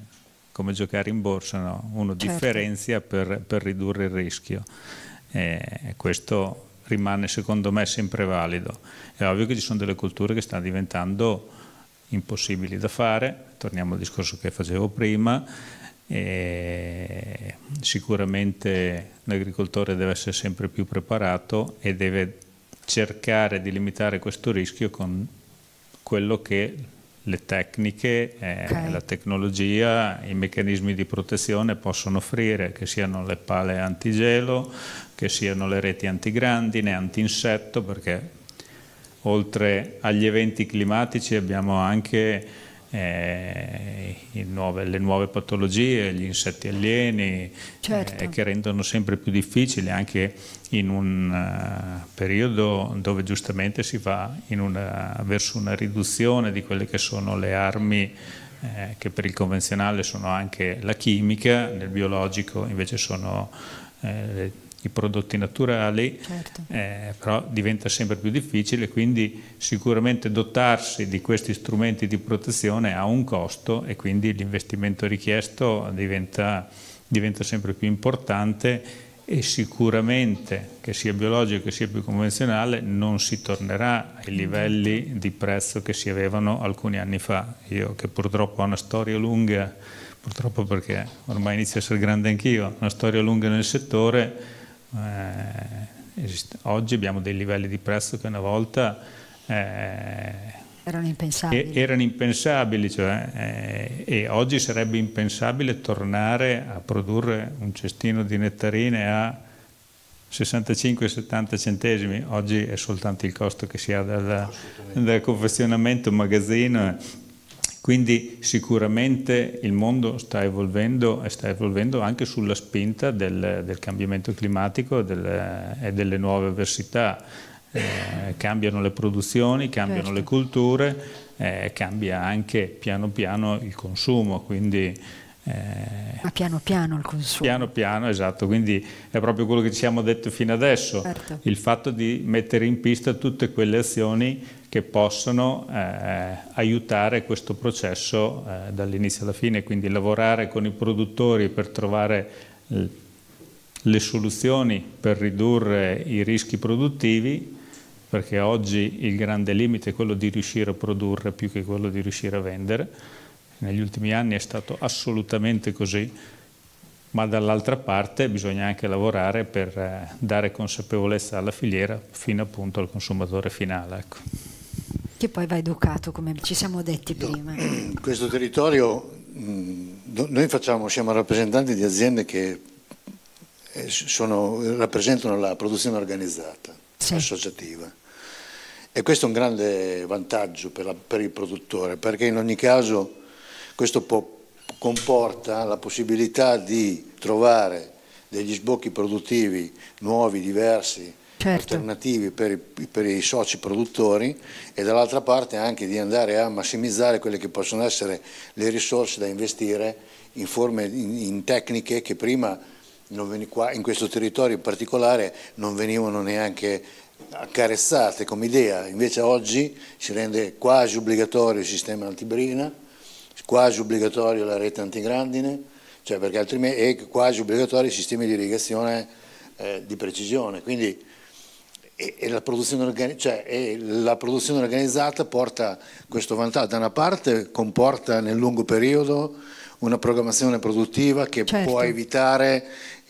come giocare in borsa, no? uno certo. differenzia per, per ridurre il rischio eh, questo rimane secondo me sempre valido. È ovvio che ci sono delle culture che stanno diventando impossibili da fare, torniamo al discorso che facevo prima, eh, sicuramente l'agricoltore deve essere sempre più preparato e deve cercare di limitare questo rischio con quello che le tecniche, eh, okay. la tecnologia, i meccanismi di protezione possono offrire, che siano le pale antigelo, che siano le reti antigrandine, antinsetto, perché oltre agli eventi climatici abbiamo anche eh, nuove, le nuove patologie, gli insetti alieni, eh, certo. eh, che rendono sempre più difficile anche in un uh, periodo dove giustamente si va una, eh, verso una riduzione di quelle che sono le armi eh, che per il convenzionale sono anche la chimica, nel biologico invece sono le i prodotti naturali, certo. eh, però diventa sempre più difficile, quindi sicuramente dotarsi di questi strumenti di protezione ha un costo e quindi l'investimento richiesto diventa, diventa sempre più importante e sicuramente che sia biologico che sia più convenzionale non si tornerà ai certo. livelli di prezzo che si avevano alcuni anni fa. Io che purtroppo ho una storia lunga, purtroppo perché ormai inizio a essere grande anch'io, una storia lunga nel settore, eh, oggi abbiamo dei livelli di prezzo che una volta eh, erano impensabili, erano impensabili cioè, eh, e oggi sarebbe impensabile tornare a produrre un cestino di nettarine a 65-70 centesimi, oggi è soltanto il costo che si ha dal, dal confezionamento, magazzino eh. Quindi sicuramente il mondo sta evolvendo e sta evolvendo anche sulla spinta del, del cambiamento climatico del, e delle nuove avversità. Eh, cambiano le produzioni, cambiano certo. le culture, eh, cambia anche piano piano il consumo, quindi eh, Ma piano piano il consumo. Piano piano, esatto, quindi è proprio quello che ci siamo detto fino adesso, certo. il fatto di mettere in pista tutte quelle azioni che possono eh, aiutare questo processo eh, dall'inizio alla fine, quindi lavorare con i produttori per trovare eh, le soluzioni per ridurre i rischi produttivi, perché oggi il grande limite è quello di riuscire a produrre più che quello di riuscire a vendere, negli ultimi anni è stato assolutamente così, ma dall'altra parte bisogna anche lavorare per eh, dare consapevolezza alla filiera fino appunto al consumatore finale. Ecco. Che poi va educato, come ci siamo detti prima. Questo territorio, mm, noi facciamo, siamo rappresentanti di aziende che eh, sono, rappresentano la produzione organizzata, sì. associativa. E questo è un grande vantaggio per, la, per il produttore, perché in ogni caso questo può, comporta la possibilità di trovare degli sbocchi produttivi nuovi, diversi, certo. alternativi per i, per i, soci produttori e dall'altra parte anche di andare a massimizzare quelle che possono essere le risorse da investire in, forme, in, in tecniche che prima qua, in questo territorio in particolare non venivano neanche accarezzate come idea, invece oggi si rende quasi obbligatorio il sistema antibrina, quasi obbligatorio la rete antigrandine, cioè perché altrimenti è quasi obbligatorio i sistemi di irrigazione eh, di precisione. Quindi e, e la, produzione cioè, la, produzione organizzata porta questo vantaggio. Da una parte comporta nel lungo periodo una programmazione produttiva che certo. può evitare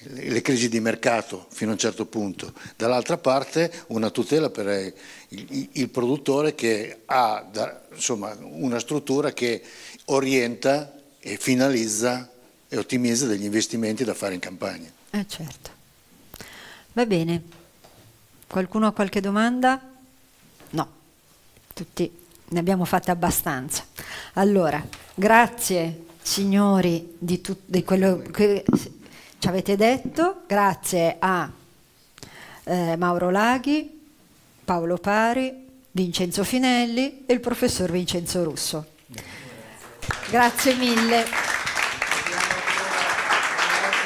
le crisi di mercato fino a un certo punto, dall'altra parte una tutela per il, il produttore che ha da, insomma, una struttura che orienta e finalizza e ottimizza degli investimenti da fare in campagna. Eh certo. Va bene. Qualcuno ha qualche domanda? No, tutti ne abbiamo fatte abbastanza. Allora, grazie signori di, di quello che ci avete detto, grazie a eh, Mauro Laghi, Paolo Pari, Vincenzo Finelli e il professor Vincenzo Russo. Grazie mille.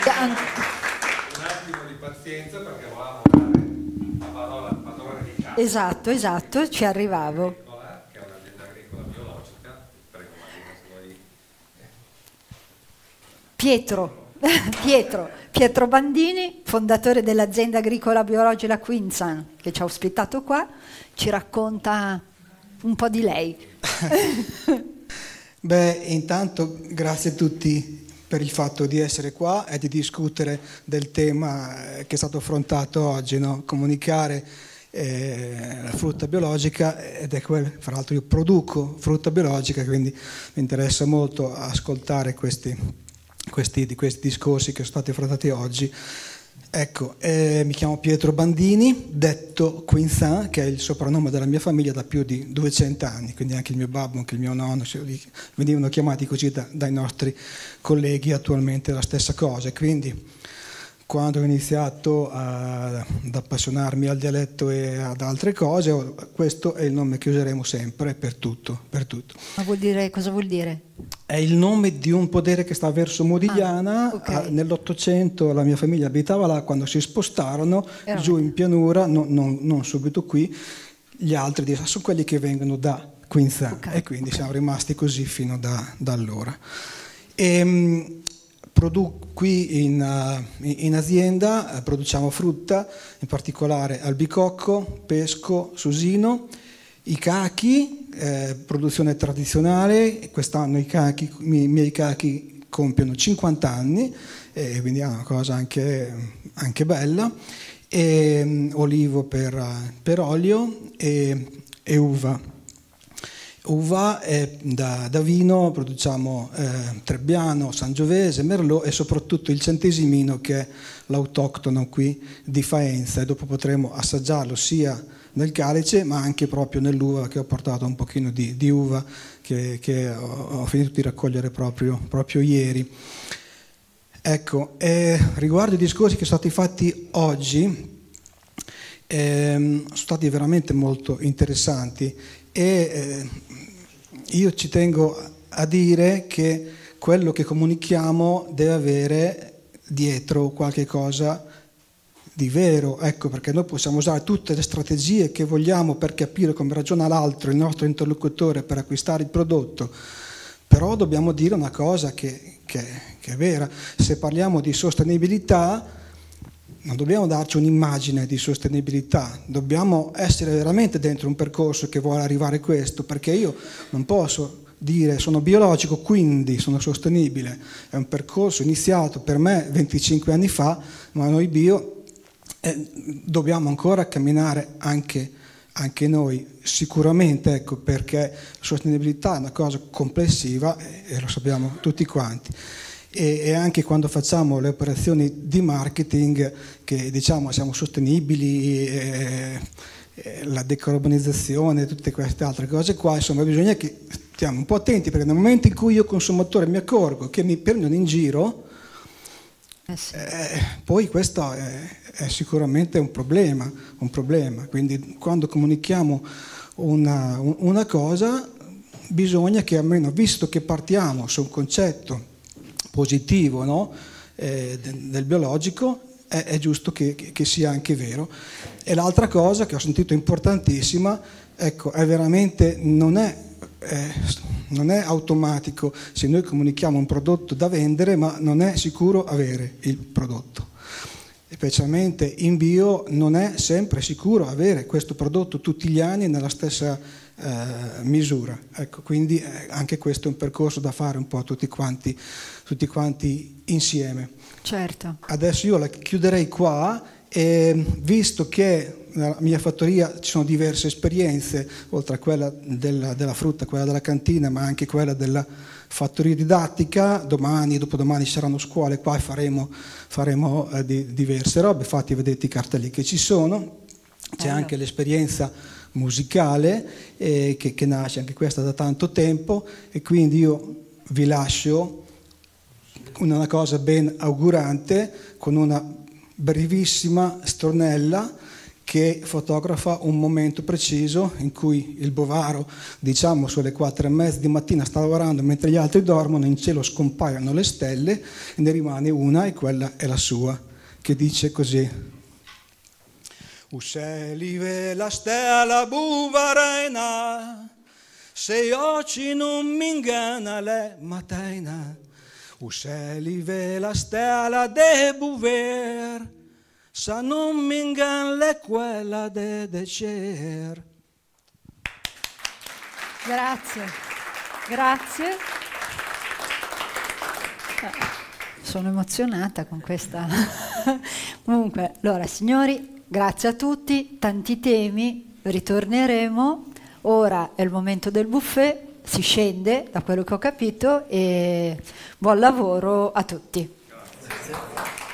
Un attimo di pazienza perché volevamo dare la parola al padrone di casa. Esatto, esatto, ci arrivavo. Pietro. Pietro, Pietro Bandini, fondatore dell'azienda agricola biologica Quinzan, che ci ha ospitato qua, ci racconta un po' di lei. Beh, intanto grazie a tutti per il fatto di essere qua e di discutere del tema eh, che è stato affrontato oggi, no? comunicare eh, la frutta biologica ed è quello, fra l'altro io produco frutta biologica, quindi mi interessa molto ascoltare questi, questi, questi discorsi che sono stati affrontati oggi Ecco, eh, mi chiamo Pietro Bandini, detto Quinzan, che è il soprannome della mia famiglia da più di 200 anni, quindi anche il mio babbo, anche il mio nonno venivano chiamati così da, dai nostri colleghi attualmente la stessa cosa. Quindi quando ho iniziato a, ad appassionarmi al dialetto e ad altre cose, questo è il nome che useremo sempre per tutto. Per tutto. Ma vuol dire, cosa vuol dire? È il nome di un potere che sta verso Modigliana. Ah, okay. Ah, Nell'Ottocento la mia famiglia abitava là, quando si spostarono Era giù in pianura, no, no, non subito qui, gli altri dicevano, sono quelli che vengono da Quinzano. Okay. E quindi okay. siamo rimasti così fino da, da allora. E, ehm, Produ- qui in, eh, in, azienda eh, produciamo frutta, in particolare albicocco, pesco, susino, i cachi, eh, produzione tradizionale, quest'anno i, cachi, i miei cachi compiono 50 anni, eh, quindi è una cosa anche, anche bella, e, um, olivo per, eh, per olio e, e uva uva e da, da vino produciamo eh, Trebbiano, Sangiovese, Merlot e soprattutto il centesimino che è l'autoctono qui di Faenza e dopo potremo assaggiarlo sia nel calice ma anche proprio nell'uva che ho portato un pochino di, di uva che, che ho, ho, finito di raccogliere proprio, proprio ieri. Ecco, eh, riguardo i discorsi che sono stati fatti oggi, eh, sono stati veramente molto interessanti e eh, io ci tengo a dire che quello che comunichiamo deve avere dietro qualche cosa di vero, ecco perché noi possiamo usare tutte le strategie che vogliamo per capire come ragiona l'altro, il nostro interlocutore per acquistare il prodotto, però dobbiamo dire una cosa che, che, che è vera, se parliamo di sostenibilità non dobbiamo darci un'immagine di sostenibilità, dobbiamo essere veramente dentro un percorso che vuole arrivare a questo, perché io non posso dire sono biologico quindi sono sostenibile, è un percorso iniziato per me 25 anni fa, ma noi bio eh, dobbiamo ancora camminare anche, anche noi, sicuramente ecco, perché sostenibilità è una cosa complessiva e, e lo sappiamo tutti quanti e, e, anche quando facciamo le operazioni di marketing che diciamo siamo sostenibili, eh, eh, la decarbonizzazione, tutte queste altre cose qua, insomma bisogna che stiamo un po' attenti perché nel momento in cui io consumatore mi accorgo che mi prendono in giro, eh sì. eh, poi questo è, è sicuramente un problema, un problema, quindi quando comunichiamo una, una, cosa bisogna che almeno, visto che partiamo su un concetto positivo no? eh, del biologico, è, è giusto che, che, sia anche vero. E l'altra cosa che ho sentito importantissima, ecco, è veramente non è, eh, non è automatico se noi comunichiamo un prodotto da vendere, ma non è sicuro avere il prodotto specialmente in bio, non è sempre sicuro avere questo prodotto tutti gli anni nella stessa eh, misura. Ecco, quindi eh, anche questo è un percorso da fare un po' tutti quanti, tutti quanti insieme. Certo. Adesso io la chiuderei qua e visto che nella mia fattoria ci sono diverse esperienze, oltre a quella della, della frutta, quella della cantina, ma anche quella della fattoria didattica, domani dopodomani ci saranno scuole qua e faremo, faremo eh, di, diverse robe, infatti vedete i cartelli che ci sono, c'è anche l'esperienza musicale eh, che, che, nasce anche questa da tanto tempo e quindi io vi lascio una cosa ben augurante, con una brevissima stornella che fotografa un momento preciso in cui il Bovaro, diciamo sulle quattro e mezza di mattina, sta lavorando mentre gli altri dormono, in cielo scompaiono le stelle e ne rimane una e quella è la sua, che dice così. Uselive la stella buvarena, se oggi non mi mingana le matena. Uselive la stella de buver, se non mingan le quella de decer. Grazie, grazie. Sono emozionata con questa. Comunque, allora, signori, Grazie a tutti, tanti temi, ritorneremo. Ora è il momento del buffet, si scende da quello che ho capito e buon lavoro a tutti. Grazie.